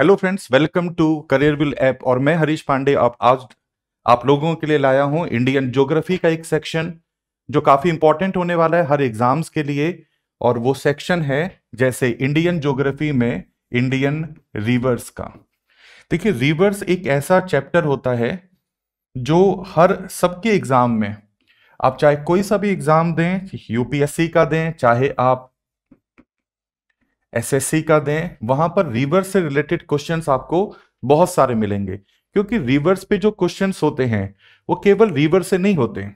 hello friends welcome to Careerwill app और मैं हरीश पांडे आप आज आप लोगों के लिए लाया हूं इंडियन ज्योग्राफी का एक सेक्शन जो काफ़ी इंपॉर्टेंट होने वाला है हर एग्जाम्स के लिए और वो सेक्शन है जैसे इंडियन ज्योग्राफी में इंडियन रिवर्स का देखिए रिवर्स एक ऐसा चैप्टर होता है जो हर सबके एग्ज़ाम में आप चाहे कोई सा भी एग्ज़ाम दें यूपीएससी का दें चाहे आप एसएससी का दें वहां पर रिवर्स से रिलेटेड क्वेश्चंस आपको बहुत सारे मिलेंगे क्योंकि रिवर्स पे जो क्वेश्चंस होते हैं वो केवल रिवर से नहीं होते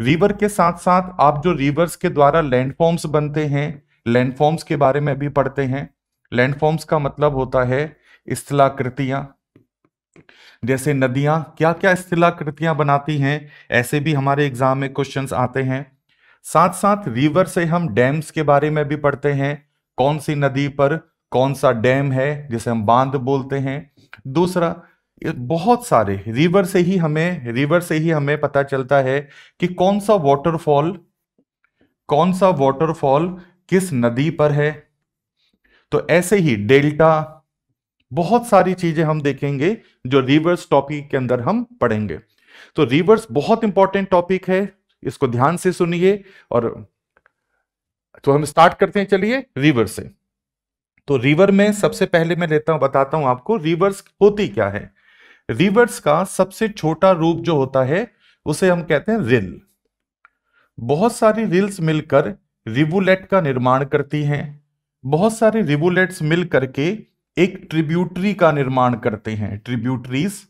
रिवर के साथ साथ आप जो रिवर्स के द्वारा लैंडफॉर्म्स बनते हैं लैंडफॉर्म्स के बारे में भी पढ़ते हैं लैंडफॉर्म्स का मतलब होता है स्थलाकृतियां जैसे नदियां क्या क्या स्थलाकृतियां बनाती हैं ऐसे भी हमारे एग्जाम में क्वेश्चंस आते हैं साथ साथ रिवर से हम डैम्स के बारे में भी पढ़ते हैं कौन सी नदी पर कौन सा डैम है जिसे हम बांध बोलते हैं दूसरा बहुत सारे रिवर से ही हमें रिवर से ही हमें पता चलता है कि कौन सा वॉटरफॉल कौन सा वॉटरफॉल किस नदी पर है तो ऐसे ही डेल्टा बहुत सारी चीजें हम देखेंगे जो रिवर्स टॉपिक के अंदर हम पढ़ेंगे तो रिवर्स बहुत इंपॉर्टेंट टॉपिक है इसको ध्यान से सुनिए और तो हम स्टार्ट करते हैं चलिए रिवर से तो रिवर में सबसे पहले मैं लेता हूं बताता हूं आपको रिवर्स होती क्या है रिवर्स का सबसे छोटा रूप जो होता है उसे हम कहते हैं रिल बहुत सारी रिल्स मिलकर रिवुलेट का निर्माण करती हैं बहुत सारे रिवुलेट्स मिल करके एक ट्रिब्यूटरी का निर्माण करते हैं ट्रिब्यूटरीज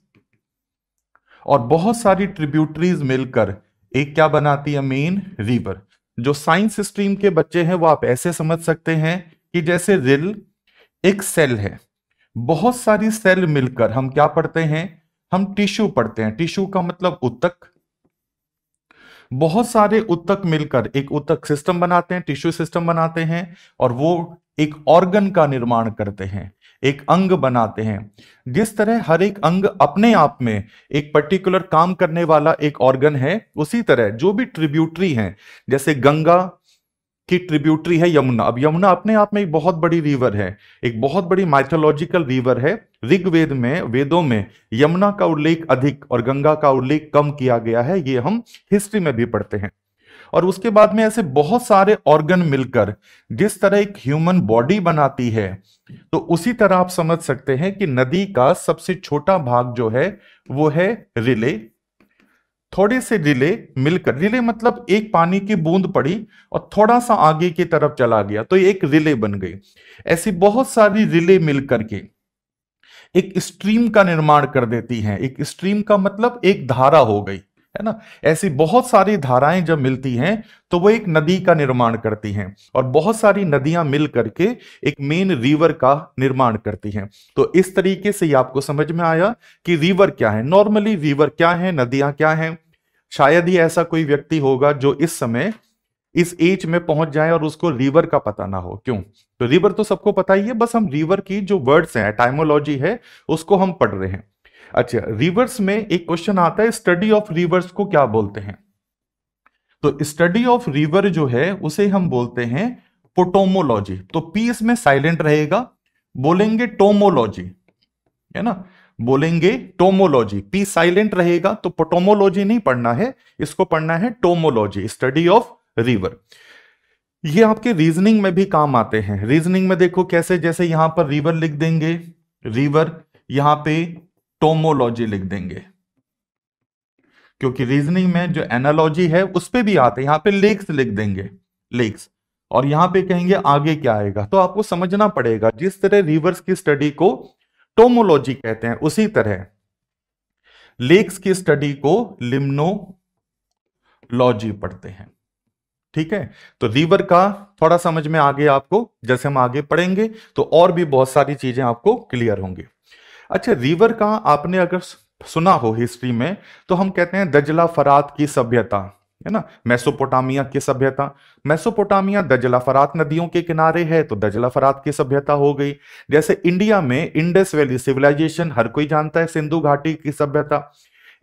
और बहुत सारी ट्रिब्यूटरीज मिलकर एक क्या बनाती है मेन रिवर जो साइंस स्ट्रीम के बच्चे हैं वो आप ऐसे समझ सकते हैं कि जैसे रिल एक सेल है बहुत सारी सेल मिलकर हम क्या पढ़ते हैं हम टिश्यू पढ़ते हैं टिश्यू का मतलब उत्तक बहुत सारे उत्तक मिलकर एक उत्तक सिस्टम बनाते हैं टिश्यू सिस्टम बनाते हैं और वो एक ऑर्गन का निर्माण करते हैं एक अंग बनाते हैं जिस तरह हर एक अंग अपने आप में एक पर्टिकुलर काम करने वाला एक ऑर्गन है उसी तरह जो भी ट्रिब्यूटरी हैं जैसे गंगा की ट्रिब्यूटरी है यमुना अब यमुना अपने आप में एक बहुत बड़ी रिवर है एक बहुत बड़ी माइथोलॉजिकल रिवर है ऋग्वेद में वेदों में यमुना का उल्लेख अधिक और गंगा का उल्लेख कम किया गया है ये हम हिस्ट्री में भी पढ़ते हैं और उसके बाद में ऐसे बहुत सारे ऑर्गन मिलकर जिस तरह एक ह्यूमन बॉडी बनाती है तो उसी तरह आप समझ सकते हैं कि नदी का सबसे छोटा भाग जो है वो है रिले थोड़े से रिले मिलकर रिले मतलब एक पानी की बूंद पड़ी और थोड़ा सा आगे की तरफ चला गया तो एक रिले बन गई ऐसी बहुत सारी रिले मिलकर के एक स्ट्रीम का निर्माण कर देती हैं एक स्ट्रीम का मतलब एक धारा हो गई है ना ऐसी बहुत सारी धाराएं जब मिलती हैं तो वो एक नदी का निर्माण करती हैं और बहुत सारी नदियां मिल करके एक मेन रिवर का निर्माण करती हैं तो इस तरीके से ये आपको समझ में आया कि रिवर क्या है नॉर्मली रिवर क्या है नदियां क्या हैं शायद ही ऐसा कोई व्यक्ति होगा जो इस समय इस एज में पहुंच जाए और उसको रिवर का पता ना हो क्यों तो रिवर तो सबको पता ही है बस हम रिवर की जो वर्ड्स हैं टाइमोलॉजी है उसको हम पढ़ रहे हैं अच्छा रिवर्स में एक क्वेश्चन आता है स्टडी ऑफ रिवर्स को क्या बोलते हैं तो स्टडी ऑफ रिवर जो है उसे हम बोलते हैं पोटोमोलॉजी तो पी इसमें साइलेंट रहेगा बोलेंगे टोमोलॉजी है ना बोलेंगे टोमोलॉजी पी साइलेंट रहेगा तो पोटोमोलॉजी नहीं पढ़ना है इसको पढ़ना है टोमोलॉजी स्टडी ऑफ रिवर ये आपके रीजनिंग में भी काम आते हैं रीजनिंग में देखो कैसे जैसे यहां पर रिवर लिख देंगे रिवर यहां पे टोमोलॉजी लिख देंगे क्योंकि रीजनिंग में जो एनालॉजी है उस पर भी आते हैं यहां पे लेक्स लिख देंगे लेक्स और यहां पे कहेंगे आगे क्या आएगा तो आपको समझना पड़ेगा जिस तरह रिवर्स की स्टडी को टोमोलॉजी कहते हैं उसी तरह लेक्स की स्टडी को लिम्नोलॉजी पढ़ते हैं ठीक है तो रिवर का थोड़ा समझ में आगे आपको जैसे हम आगे पढ़ेंगे तो और भी बहुत सारी चीजें आपको क्लियर होंगी अच्छा रिवर का आपने अगर सुना हो हिस्ट्री में तो हम कहते हैं दजला फरात की सभ्यता है ना मैसोपोटामिया की सभ्यता मैसोपोटामिया दजला फरात नदियों के किनारे है तो दजला फरात की सभ्यता हो गई जैसे इंडिया में इंडस वैली सिविलाइजेशन हर कोई जानता है सिंधु घाटी की सभ्यता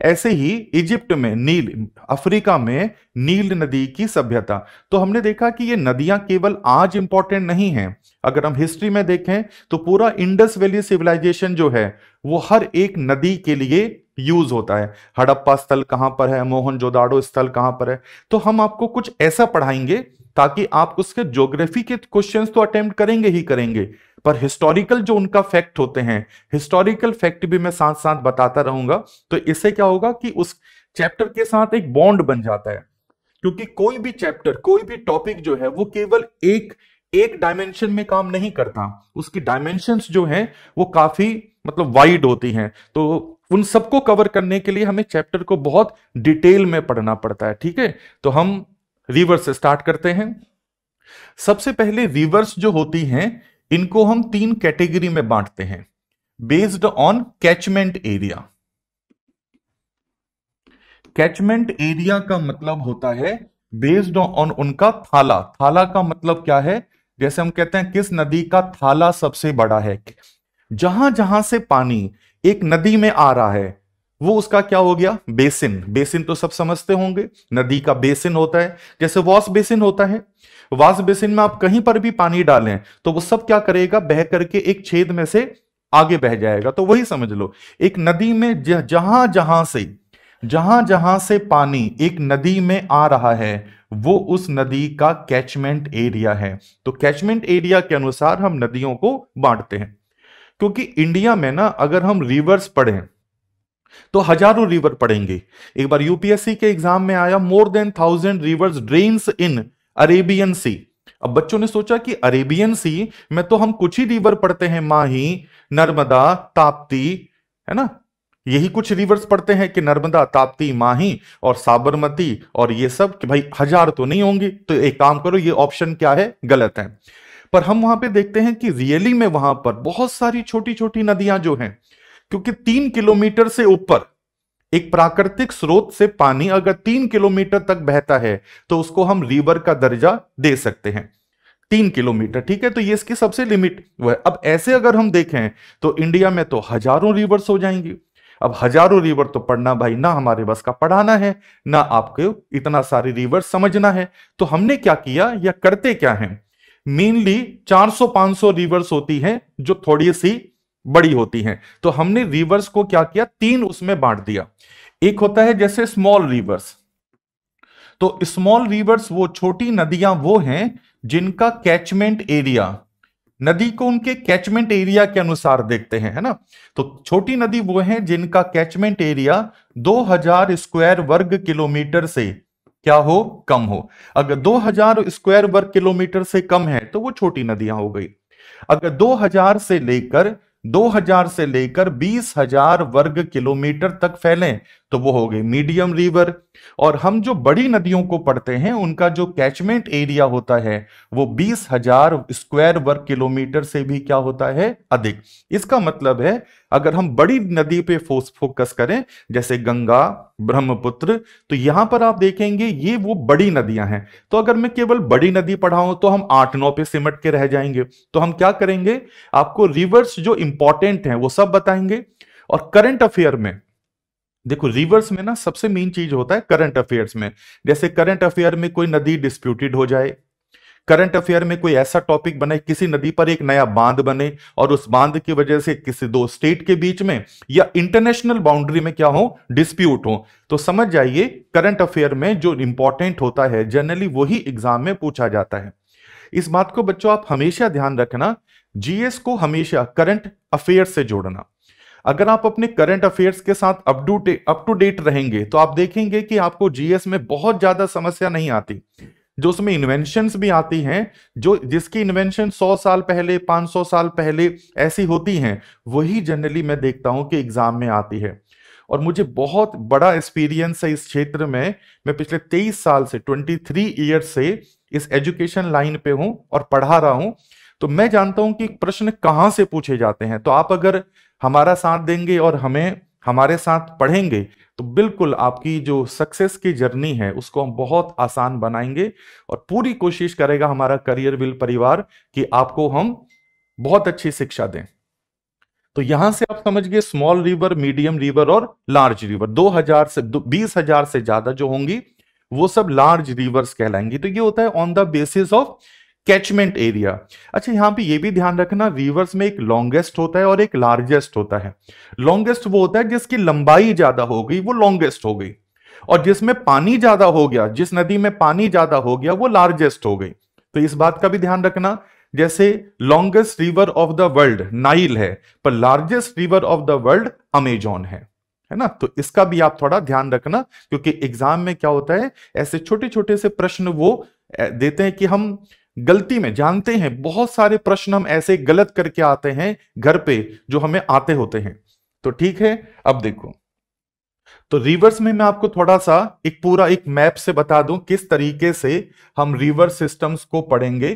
ऐसे ही इजिप्ट में नील अफ्रीका में नील नदी की सभ्यता तो हमने देखा कि ये नदियां केवल आज इंपॉर्टेंट नहीं हैं अगर हम हिस्ट्री में देखें तो पूरा इंडस वैली सिविलाइजेशन जो है वो हर एक नदी के लिए यूज होता है हड़प्पा स्थल कहां पर है मोहनजोदाड़ो स्थल कहां पर है तो हम आपको कुछ ऐसा पढ़ाएंगे ताकि आप उसके ज्योग्राफी के क्वेश्चंस तो अटेम्प्ट करेंगे ही करेंगे पर हिस्टोरिकल जो उनका फैक्ट होते हैं हिस्टोरिकल फैक्ट भी मैं साथ साथ बताता रहूंगा तो इससे क्या होगा कि उस चैप्टर के साथ एक बॉन्ड बन जाता है क्योंकि कोई भी चैप्टर कोई भी टॉपिक जो है वो केवल एक एक डायमेंशन में काम नहीं करता उसकी डायमेंशन जो है वो काफी मतलब वाइड होती हैं तो उन सबको कवर करने के लिए हमें चैप्टर को बहुत डिटेल में पढ़ना पड़ता है ठीक है तो हम रिवर्स स्टार्ट करते हैं सबसे पहले रिवर्स जो होती हैं इनको हम तीन कैटेगरी में बांटते हैं based on catchment area catchment area का मतलब होता है बेस्ड ऑन उनका थाला थाला का मतलब क्या है जैसे हम कहते हैं किस नदी का थाला सबसे बड़ा है जहां जहां से पानी एक नदी में आ रहा है वो उसका क्या हो गया बेसिन बेसिन तो सब समझते होंगे नदी का बेसिन होता है जैसे वॉश बेसिन होता है वॉश बेसिन में आप कहीं पर भी पानी डालें तो वो सब क्या करेगा बह करके एक छेद में से आगे बह जाएगा तो वही समझ लो एक नदी में जहां जहां से जहां जहां से पानी एक नदी में आ रहा है वो उस नदी का कैचमेंट एरिया है तो कैचमेंट एरिया के अनुसार हम नदियों को बांटते हैं क्योंकि इंडिया में ना अगर हम रिवर्स पढ़ें तो हजारों रिवर पड़ेंगे एक बार यूपीएससी के एग्जाम में आया more than thousand rivers drains in Arabian sea अब बच्चों ने सोचा कि अरेबियन सी में तो हम कुछ ही रिवर पढ़ते हैं माही नर्मदा ताप्ती है ना यही कुछ रिवर्स पढ़ते हैं कि नर्मदा ताप्ती माही और साबरमती और ये सब कि भाई हजार तो नहीं होंगे तो एक काम करो ये ऑप्शन क्या है गलत है पर हम वहां पे देखते हैं कि रियली में वहां पर बहुत सारी छोटी छोटी नदियां जो हैं क्योंकि तीन किलोमीटर से ऊपर एक प्राकृतिक स्रोत से पानी अगर तीन किलोमीटर तक बहता है तो उसको हम रिवर का दर्जा दे सकते हैं तीन किलोमीटर ठीक है तो ये इसकी सबसे लिमिट वह अब ऐसे अगर हम देखें तो इंडिया में तो हजारों रिवर्स हो जाएंगी अब हजारों रिवर तो पढ़ना भाई ना हमारे बस का पढ़ाना है ना आपको इतना सारे रिवर समझना है तो हमने क्या किया या करते क्या है मेनली 400-500 रिवर्स होती हैं जो थोड़ी सी बड़ी होती हैं तो हमने रिवर्स को क्या किया तीन उसमें बांट दिया एक होता है जैसे स्मॉल रिवर्स तो स्मॉल रिवर्स वो छोटी नदियां वो हैं जिनका कैचमेंट एरिया नदी को उनके कैचमेंट एरिया के अनुसार देखते हैं है ना तो छोटी नदी वो है जिनका कैचमेंट एरिया 2000 स्क्वायर वर्ग किलोमीटर से क्या हो कम हो अगर 2000 स्क्वायर वर्ग किलोमीटर से कम है तो वो छोटी नदियां हो गई अगर 2000 से लेकर 2000 से लेकर 20000 वर्ग किलोमीटर तक फैलें तो वो हो गए मीडियम रिवर और हम जो बड़ी नदियों को पढ़ते हैं उनका जो कैचमेंट एरिया होता है वो 20000 स्क्वायर वर्ग किलोमीटर से भी क्या होता है अधिक इसका मतलब है अगर हम बड़ी नदी पे फोकस करें जैसे गंगा ब्रह्मपुत्र तो यहां पर आप देखेंगे ये वो बड़ी नदियां हैं तो अगर मैं केवल बड़ी नदी पढ़ाऊं तो हम आठ नौ पे सिमट के रह जाएंगे तो हम क्या करेंगे आपको रिवर्स जो इंपॉर्टेंट है वो सब बताएंगे और करंट अफेयर में देखो रिवर्स में ना सबसे मेन चीज होता है करंट अफेयर्स में जैसे करंट अफेयर में कोई नदी डिस्प्यूटेड हो जाए करंट अफेयर में कोई ऐसा टॉपिक बने किसी नदी पर एक नया बांध बने और उस बांध की वजह से किसी दो स्टेट के बीच में या इंटरनेशनल बाउंड्री में क्या हो डिस्प्यूट हो तो समझ जाइए करंट अफेयर में जो इंपॉर्टेंट होता है जनरली वही एग्जाम में पूछा जाता है इस बात को बच्चों आप हमेशा ध्यान रखना जीएस को हमेशा करंट अफेयर से जोड़ना अगर आप अपने करंट अफेयर्स के साथ अपू अप टू डेट रहेंगे तो आप देखेंगे कि आपको जीएस में बहुत ज्यादा समस्या नहीं आती जो उसमें इन्वेंशन भी आती हैं जो जिसकी इन्वेंशन 100 साल पहले 500 साल पहले ऐसी होती हैं वही जनरली मैं देखता हूं कि एग्जाम में आती है और मुझे बहुत बड़ा एक्सपीरियंस है इस क्षेत्र में मैं पिछले 23 साल से 23 ईयर से इस एजुकेशन लाइन पे हूं और पढ़ा रहा हूं तो मैं जानता हूं कि प्रश्न कहाँ से पूछे जाते हैं तो आप अगर हमारा साथ देंगे और हमें हमारे साथ पढ़ेंगे तो बिल्कुल आपकी जो सक्सेस की जर्नी है उसको हम बहुत आसान बनाएंगे और पूरी कोशिश करेगा हमारा करियर विल परिवार कि आपको हम बहुत अच्छी शिक्षा दें तो यहां से आप समझिए स्मॉल रिवर मीडियम रिवर और लार्ज रिवर 2000 से बीस हजार से ज्यादा जो होंगी वो सब लार्ज रिवर्स कहलाएंगी तो ये होता है on the basis of catchment area अच्छा यहां पे ये भी ध्यान रखना रिवर्स में एक लॉन्गेस्ट होता है और एक लार्जेस्ट होता है लॉन्गेस्ट वो होता है जिसकी लंबाई ज्यादा हो गई वो लॉन्गेस्ट हो गई और जिसमें पानी ज्यादा हो गया जिस नदी में पानी ज्यादा हो गया वो लार्जेस्ट हो गई तो इस बात का भी ध्यान रखना जैसे longest river of the world Nile है पर largest river of the world Amazon है है ना तो इसका भी आप थोड़ा ध्यान रखना क्योंकि एग्जाम में क्या होता है ऐसे छोटे छोटे से प्रश्न वो देते हैं कि हम गलती में जानते हैं बहुत सारे प्रश्न हम ऐसे गलत करके आते हैं घर पे जो हमें आते होते हैं तो ठीक है अब देखो तो रिवर्स में मैं आपको थोड़ा सा एक पूरा एक मैप से बता दूं किस तरीके से हम रिवर्स सिस्टम्स को पढ़ेंगे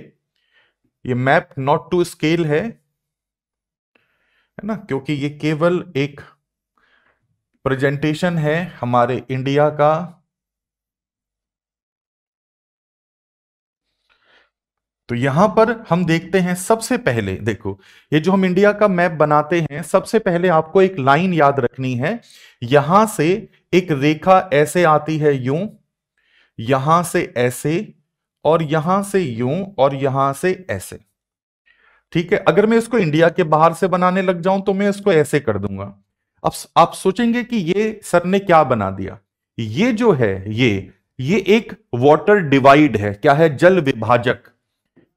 ये मैप नॉट टू स्केल है है ना क्योंकि ये केवल एक प्रेजेंटेशन है हमारे इंडिया का तो यहां पर हम देखते हैं सबसे पहले देखो ये जो हम इंडिया का मैप बनाते हैं सबसे पहले आपको एक लाइन याद रखनी है यहां से एक रेखा ऐसे आती है यूं यहां से ऐसे और यहां से यूं और यहां से ऐसे ठीक है अगर मैं इसको इंडिया के बाहर से बनाने लग जाऊं तो मैं इसको ऐसे कर दूंगा अब आप सोचेंगे कि ये सर ने क्या बना दिया ये जो है ये ये एक वाटर डिवाइड है क्या है जल विभाजक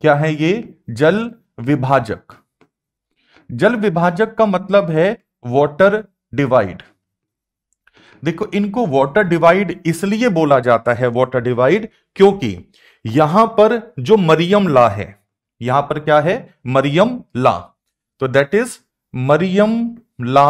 क्या है ये जल विभाजक जल विभाजक का मतलब है वाटर डिवाइड देखो इनको वाटर डिवाइड इसलिए बोला जाता है वाटर डिवाइड क्योंकि यहां पर जो मरियम ला है यहां पर क्या है मरियम ला तो दैट इज मरियम ला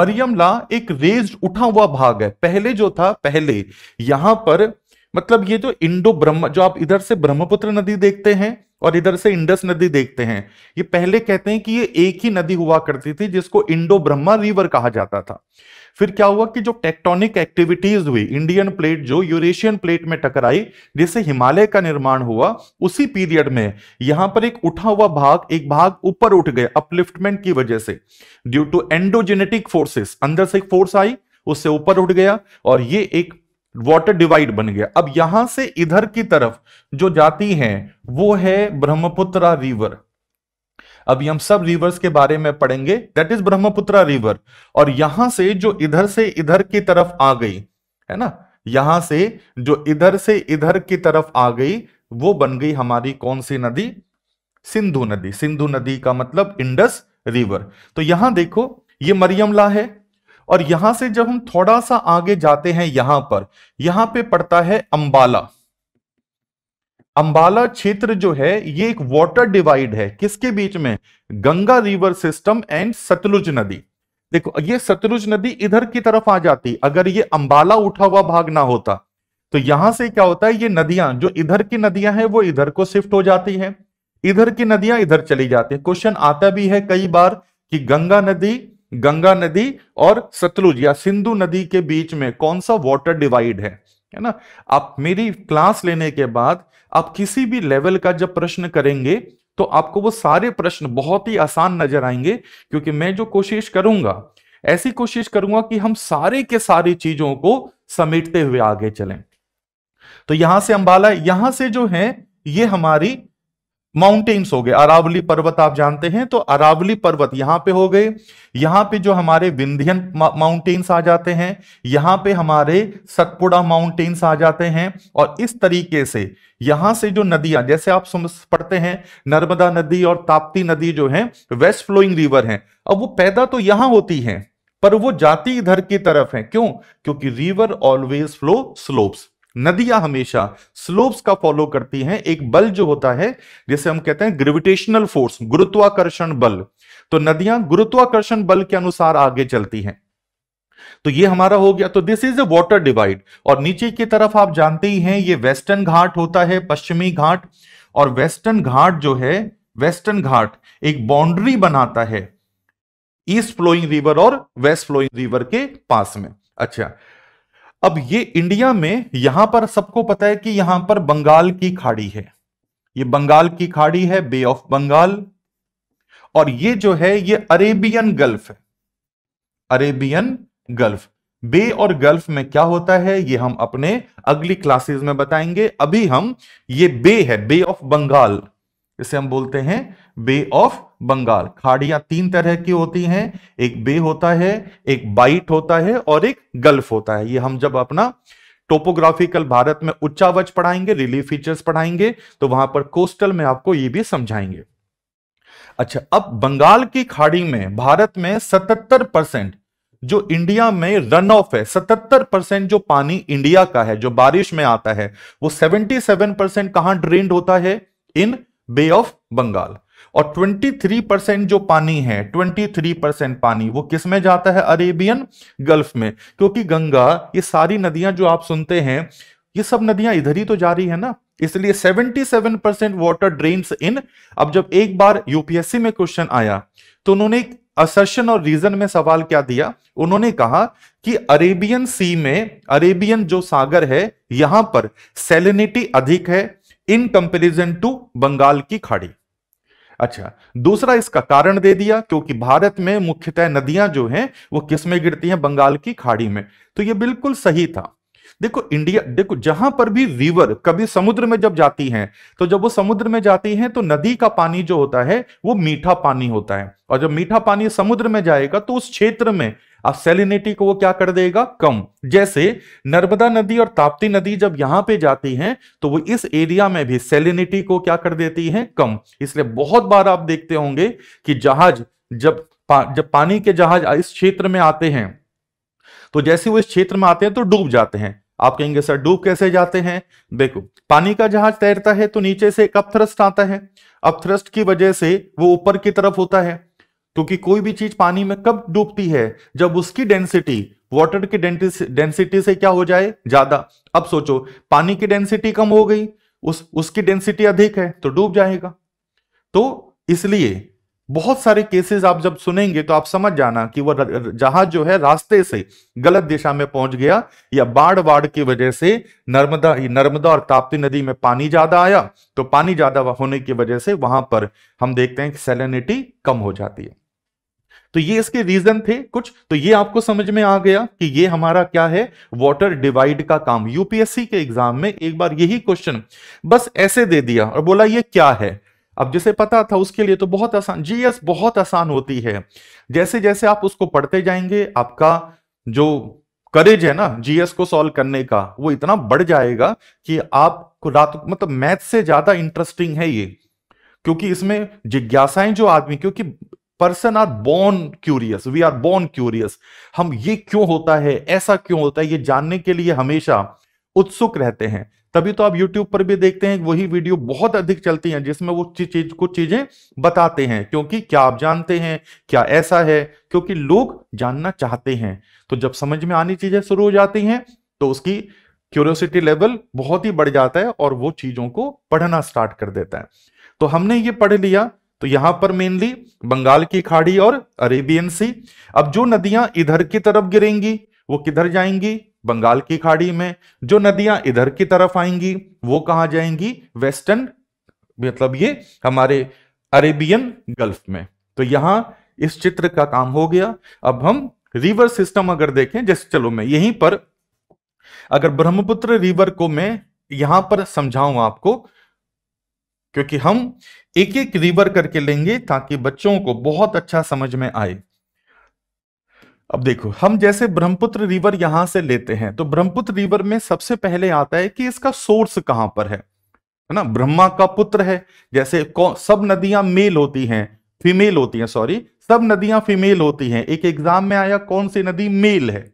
मरियम ला एक रेज उठा हुआ भाग है पहले जो था पहले यहां पर मतलब ये जो इंडो ब्रह्म जो आप इधर से ब्रह्मपुत्र नदी देखते हैं और इधर से इंडस नदी देखते हैं ये पहले कहते हैं कि ये एक ही नदी हुआ करती थी जिसको इंडो ब्रह्मा रिवर कहा जाता था फिर क्या हुआ कि जो टेक्टोनिक एक्टिविटीज हुई इंडियन प्लेट जो यूरेशियन प्लेट में टकराई जिससे हिमालय का निर्माण हुआ उसी पीरियड में यहां पर एक उठा हुआ भाग एक भाग ऊपर उठ गए अपलिफ्टमेंट की वजह से ड्यू टू एंडोजेनेटिक फोर्सेस अंदर से एक फोर्स आई उससे ऊपर उठ गया और ये एक वाटर डिवाइड बन गया अब यहां से इधर की तरफ जो जाती है वो है ब्रह्मपुत्रा रिवर अभी हम सब रिवर्स के बारे में पढ़ेंगे दैट इज ब्रह्मपुत्रा रिवर और यहां से जो इधर से इधर की तरफ आ गई है ना यहां से जो इधर से इधर की तरफ आ गई वो बन गई हमारी कौन सी नदी सिंधु नदी सिंधु नदी का मतलब इंडस रिवर तो यहां देखो ये मरियमला है और यहां से जब हम थोड़ा सा आगे जाते हैं यहां पर यहां पे पड़ता है अंबाला अंबाला क्षेत्र जो है ये एक वाटर डिवाइड है किसके बीच में Ganga river system and Sutlej नदी देखो ये सतलुज नदी इधर की तरफ आ जाती अगर ये अंबाला उठा हुआ भाग ना होता तो यहां से क्या होता है ये नदियां जो इधर की नदियां हैं वो इधर को शिफ्ट हो जाती हैं इधर की नदियां इधर चली जाती है क्वेश्चन आता भी है कई बार कि गंगा नदी गंगा नदी और सतलुज या सिंधु नदी के बीच में कौन सा वाटर डिवाइड है है ना आप मेरी क्लास लेने के बाद आप किसी भी लेवल का जब प्रश्न करेंगे तो आपको वो सारे प्रश्न बहुत ही आसान नजर आएंगे क्योंकि मैं जो कोशिश करूंगा ऐसी कोशिश करूंगा कि हम सारे के सारी चीजों को समेटते हुए आगे चलें तो यहां से अंबाला यहां से जो है ये हमारी माउंटेन्स हो गए अरावली पर्वत आप जानते हैं तो अरावली पर्वत यहां पे हो गए यहां पे जो हमारे विंध्यन माउंटेन्स आ जाते हैं यहां पे हमारे सतपुड़ा माउंटेन्स आ जाते हैं और इस तरीके से यहां से जो नदियां जैसे आप समझ पढ़ते हैं नर्मदा नदी और ताप्ती नदी जो है वेस्ट फ्लोइंग रिवर है अब वो पैदा तो यहां होती है पर वो जाती इधर की तरफ है क्यों क्योंकि रिवर ऑलवेज फ्लो स्लोप्स नदियां हमेशा स्लोप्स का फॉलो करती हैं एक बल जो होता है जैसे हम कहते हैं ग्रेविटेशनल फोर्स गुरुत्वाकर्षण बल तो नदियां गुरुत्वाकर्षण बल के अनुसार आगे चलती हैं तो ये हमारा हो गया तो this is a water divide और नीचे की तरफ आप जानते ही हैं ये वेस्टर्न घाट होता है पश्चिमी घाट और वेस्टर्न घाट जो है वेस्टर्न घाट एक बाउंड्री बनाता है ईस्ट फ्लोइंग रिवर और वेस्ट फ्लोइंग रिवर के पास में अच्छा अब ये इंडिया में यहां पर सबको पता है कि यहां पर बंगाल की खाड़ी है ये बंगाल की खाड़ी है बे ऑफ बंगाल और ये जो है ये अरेबियन गल्फ है अरेबियन गल्फ बे और गल्फ में क्या होता है ये हम अपने अगली क्लासेस में बताएंगे अभी हम ये बे है बे ऑफ बंगाल इसे हम बोलते हैं बे ऑफ बंगाल खाड़ियां तीन तरह की होती हैं एक बे होता है एक बाइट होता है और एक गल्फ होता है ये हम जब अपना टोपोग्राफिकल भारत में उच्चावच पढ़ाएंगे रिलीफ फीचर्स पढ़ाएंगे तो वहां पर कोस्टल में आपको ये भी समझाएंगे अच्छा अब बंगाल की खाड़ी में भारत में 77 परसेंट जो इंडिया में रन ऑफ है 77 परसेंट जो पानी इंडिया का है जो बारिश में आता है वो 77 परसेंट कहां ड्रेन्ड होता है इन बे ऑफ बंगाल और 23 परसेंट जो पानी है 23 परसेंट पानी वो किस में जाता है अरेबियन गल्फ में क्योंकि गंगा ये सारी नदियां जो आप सुनते हैं ये सब नदियां इधर ही तो जा रही है ना इसलिए 77 परसेंट वॉटर ड्रेन इन अब जब एक बार यूपीएससी में क्वेश्चन आया तो उन्होंने एक असर्शन और रीजन में सवाल क्या दिया उन्होंने कहा कि अरेबियन सी में अरेबियन जो सागर है यहां पर सेलिनिटी अधिक है इन कंपेरिजन टू बंगाल की खाड़ी अच्छा दूसरा इसका कारण दे दिया क्योंकि भारत में मुख्यतः नदियां जो हैं वो किस में गिरती हैं बंगाल की खाड़ी में तो ये बिल्कुल सही था देखो इंडिया देखो जहां पर भी रिवर कभी समुद्र में जब जाती हैं तो जब वो समुद्र में जाती हैं तो नदी का पानी जो होता है वो मीठा पानी होता है और जब मीठा पानी समुद्र में जाएगा तो उस क्षेत्र में अब सेलिनिटी को वो क्या कर देगा कम जैसे नर्मदा नदी और ताप्ती नदी जब यहां पे जाती हैं तो वो इस एरिया में भी सेलिनिटी को क्या कर देती है कम इसलिए बहुत बार आप देखते होंगे कि जहाज जब पा, जब पानी के जहाज इस क्षेत्र में आते हैं तो जैसे वो इस क्षेत्र में आते हैं तो डूब जाते हैं आप कहेंगे सर डूब कैसे जाते हैं देखो पानी का जहाज तैरता है तो नीचे से एक अपथ्रस्ट आता है अपथ्रस्ट की वजह से वो ऊपर की तरफ होता है क्योंकि कोई भी चीज पानी में कब डूबती है जब उसकी डेंसिटी वाटर की डेंसिटी से क्या हो जाए ज्यादा अब सोचो पानी की डेंसिटी कम हो गई उस उसकी डेंसिटी अधिक है तो डूब जाएगा तो इसलिए बहुत सारे केसेस आप जब सुनेंगे तो आप समझ जाना कि वह जहाज जो है रास्ते से गलत दिशा में पहुंच गया या बाढ़ बाढ़ की वजह से नर्मदा नर्मदा और ताप्ती नदी में पानी ज्यादा आया तो पानी ज्यादा होने की वजह से वहां पर हम देखते हैं कि सेलेनिटी कम हो जाती है तो ये इसके रीजन थे कुछ तो ये आपको समझ में आ गया कि ये हमारा क्या है वाटर डिवाइड का काम यूपीएससी के एग्जाम में एक बार यही क्वेश्चन बस ऐसे दे दिया और बोला ये क्या है अब जिसे पता था उसके लिए तो बहुत आसान जीएस बहुत आसान होती है जैसे जैसे आप उसको पढ़ते जाएंगे आपका जो करेज है ना जीएस को सॉल्व करने का वो इतना बढ़ जाएगा कि आपको रात मतलब मैथ से ज्यादा इंटरेस्टिंग है ये क्योंकि इसमें जिज्ञासाएं जो आदमी क्योंकि person are born curious we are born curious हम ये क्यों होता है ऐसा क्यों होता है ये जानने के लिए हमेशा उत्सुक रहते हैं तभी तो आप YouTube पर भी देखते हैं वही वीडियो बहुत अधिक चलती हैं जिसमें वो चीज कुछ चीजें बताते हैं क्योंकि क्या आप जानते हैं क्या ऐसा है क्योंकि लोग जानना चाहते हैं तो जब समझ में आनी चीजें शुरू हो जाती हैं तो उसकी क्यूरियोसिटी लेवल बहुत ही बढ़ जाता है और वो चीजों को पढ़ना स्टार्ट कर देता है तो हमने ये पढ़ लिया तो यहां पर मेनली बंगाल की खाड़ी और अरेबियन सी अब जो नदियां इधर की तरफ गिरेंगी वो किधर जाएंगी बंगाल की खाड़ी में जो नदियां इधर की तरफ आएंगी वो कहा जाएंगी वेस्टर्न मतलब ये हमारे अरेबियन गल्फ में तो यहां इस चित्र का काम हो गया अब हम रिवर सिस्टम अगर देखें जैसे चलो मैं यहीं पर अगर ब्रह्मपुत्र रिवर को मैं यहां पर समझाऊं आपको क्योंकि हम एक एक रिवर करके लेंगे ताकि बच्चों को बहुत अच्छा समझ में आए अब देखो हम जैसे ब्रह्मपुत्र रिवर यहां से लेते हैं तो ब्रह्मपुत्र रिवर में सबसे पहले आता है कि इसका सोर्स कहां पर है है ना ब्रह्मा का पुत्र है जैसे सब नदियां मेल होती हैं फीमेल होती हैं सॉरी सब नदियां फीमेल होती हैं एक एग्जाम में आया कौन सी नदी मेल है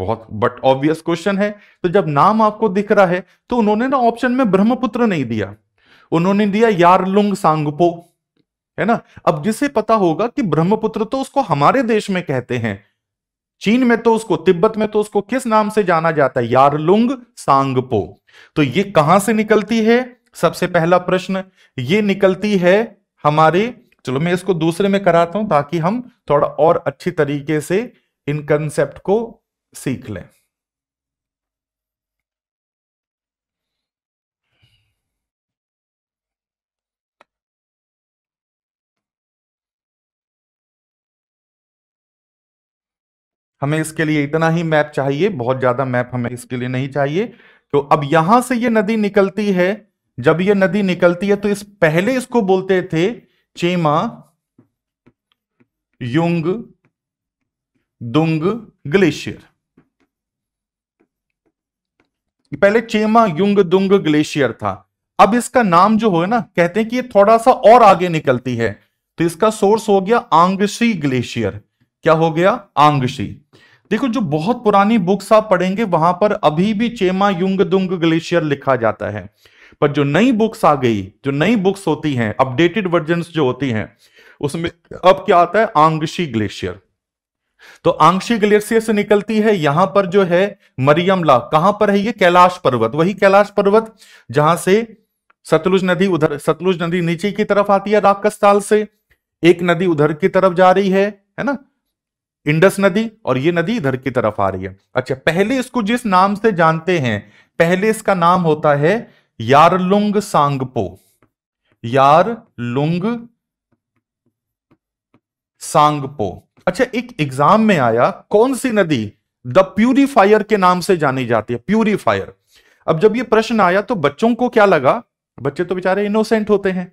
बहुत बट ऑब्वियस क्वेश्चन है तो जब नाम आपको दिख रहा है तो उन्होंने ना ऑप्शन में ब्रह्मपुत्र नहीं दिया उन्होंने दिया यारलुंग सांगपो है ना अब जिसे पता होगा कि ब्रह्मपुत्र तो उसको हमारे देश में कहते हैं चीन में तो उसको तिब्बत में तो उसको किस नाम से जाना जाता है यारलुंग सांगपो तो ये कहां से निकलती है सबसे पहला प्रश्न ये निकलती है हमारे चलो मैं इसको दूसरे में कराता हूं ताकि हम थोड़ा और अच्छी तरीके से इन कंसेप्ट को सीख लें हमें इसके लिए इतना ही मैप चाहिए बहुत ज्यादा मैप हमें इसके लिए नहीं चाहिए तो अब यहां से ये नदी निकलती है जब ये नदी निकलती है तो इस पहले इसको बोलते थे चेमा युंग दुंग ग्लेशियर पहले चेमा युंग दुंग ग्लेशियर था अब इसका नाम जो हो ना कहते हैं कि ये थोड़ा सा और आगे निकलती है तो इसका सोर्स हो गया आंगशी ग्लेशियर क्या हो गया आंगशी देखो जो बहुत पुरानी बुक्स आप पढ़ेंगे वहां पर अभी भी चेमा युंग दुंग ग्लेशियर लिखा जाता है पर जो नई बुक्स आ गई जो नई बुक्स होती हैं अपडेटेड वर्जन जो होती हैं उसमें अब क्या आता है आंगशी ग्लेशियर तो आंगशी ग्लेशियर से निकलती है यहां पर जो है मरियमला कहां पर है ये कैलाश पर्वत वही कैलाश पर्वत जहां से सतलुज नदी उधर सतलुज नदी नीचे की तरफ आती है राक्षस से एक नदी उधर की तरफ जा रही है है ना इंडस नदी और ये नदी इधर की तरफ आ रही है अच्छा पहले इसको जिस नाम से जानते हैं पहले इसका नाम होता है यारलुंग सांगपो यारलुंग सांगपो अच्छा एक एग्जाम में आया कौन सी नदी द प्यूरिफायर के नाम से जानी जाती है प्यूरिफायर अब जब ये प्रश्न आया तो बच्चों को क्या लगा बच्चे तो बेचारे इनोसेंट होते हैं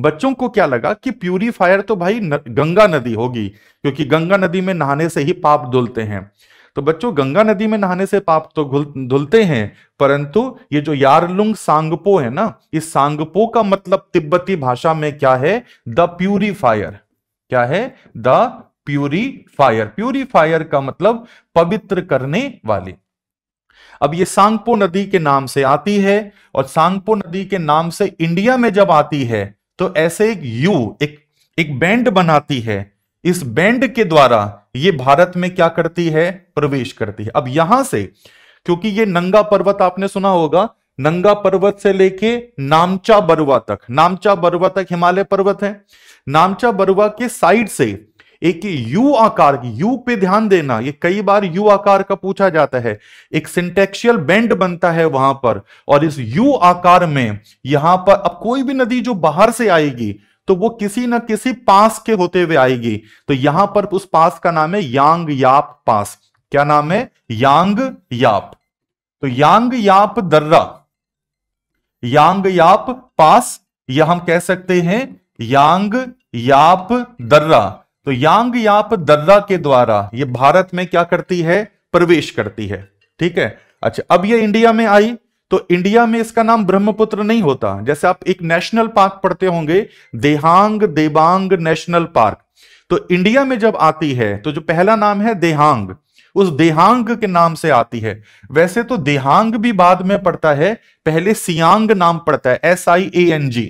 बच्चों को क्या लगा कि प्यूरीफायर तो भाई न, गंगा नदी होगी क्योंकि गंगा नदी में नहाने से ही पाप धुलते हैं तो बच्चों गंगा नदी में नहाने से पाप तो धुलते हैं परंतु ये जो यारलुंग सांगपो है ना इस सांगपो का मतलब तिब्बती भाषा में क्या है द प्यूरीफायर क्या है द प्यूरीफायर प्यूरीफायर का मतलब पवित्र करने वाली अब ये सांगपो नदी के नाम से आती है और सांगपो नदी के नाम से इंडिया में जब आती है तो ऐसे एक यू एक एक बैंड बनाती है इस बैंड के द्वारा ये भारत में क्या करती है प्रवेश करती है अब यहां से क्योंकि ये नंगा पर्वत आपने सुना होगा नंगा पर्वत से लेके नामचा बरुआ तक नामचा बरुआ तक हिमालय पर्वत है नामचा बरुआ के साइड से एक यू आकार यू पे ध्यान देना ये कई बार यू आकार का पूछा जाता है एक सिंटेक्शियल बेंड बनता है वहां पर और इस यू आकार में यहां पर अब कोई भी नदी जो बाहर से आएगी तो वो किसी ना किसी पास के होते हुए आएगी तो यहां पर उस पास का नाम है यांग याप पास क्या नाम है यांग याप तो यांग याप दर्रा यांग याप पास या हम कह सकते हैं यांग याप दर्रा तो यांग याप दर्रा के द्वारा ये भारत में क्या करती है प्रवेश करती है ठीक है अच्छा अब ये इंडिया में आई तो इंडिया में इसका नाम ब्रह्मपुत्र नहीं होता जैसे आप एक नेशनल पार्क पढ़ते होंगे देहांग देबांग नेशनल पार्क तो इंडिया में जब आती है तो जो पहला नाम है देहांग उस देहांग के नाम से आती है वैसे तो देहांग भी बाद में पड़ता है पहले सियांग नाम पड़ता है S I A N G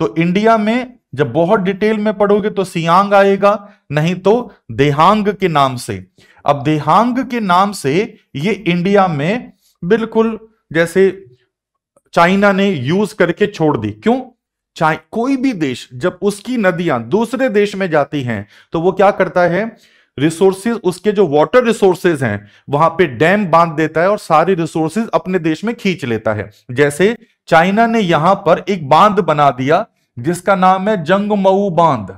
तो इंडिया में जब बहुत डिटेल में पढ़ोगे तो सियांग आएगा नहीं तो देहांग के नाम से अब देहांग के नाम से ये इंडिया में बिल्कुल जैसे चाइना ने यूज करके छोड़ दी क्यों चाहे कोई भी देश जब उसकी नदियां दूसरे देश में जाती हैं तो वो क्या करता है रिसोर्सेज उसके जो वाटर रिसोर्सेज हैं वहां पे डैम बांध देता है और सारे रिसोर्सेज अपने देश में खींच लेता है जैसे चाइना ने यहां पर एक बांध बना दिया जिसका नाम है जंग मऊ बांध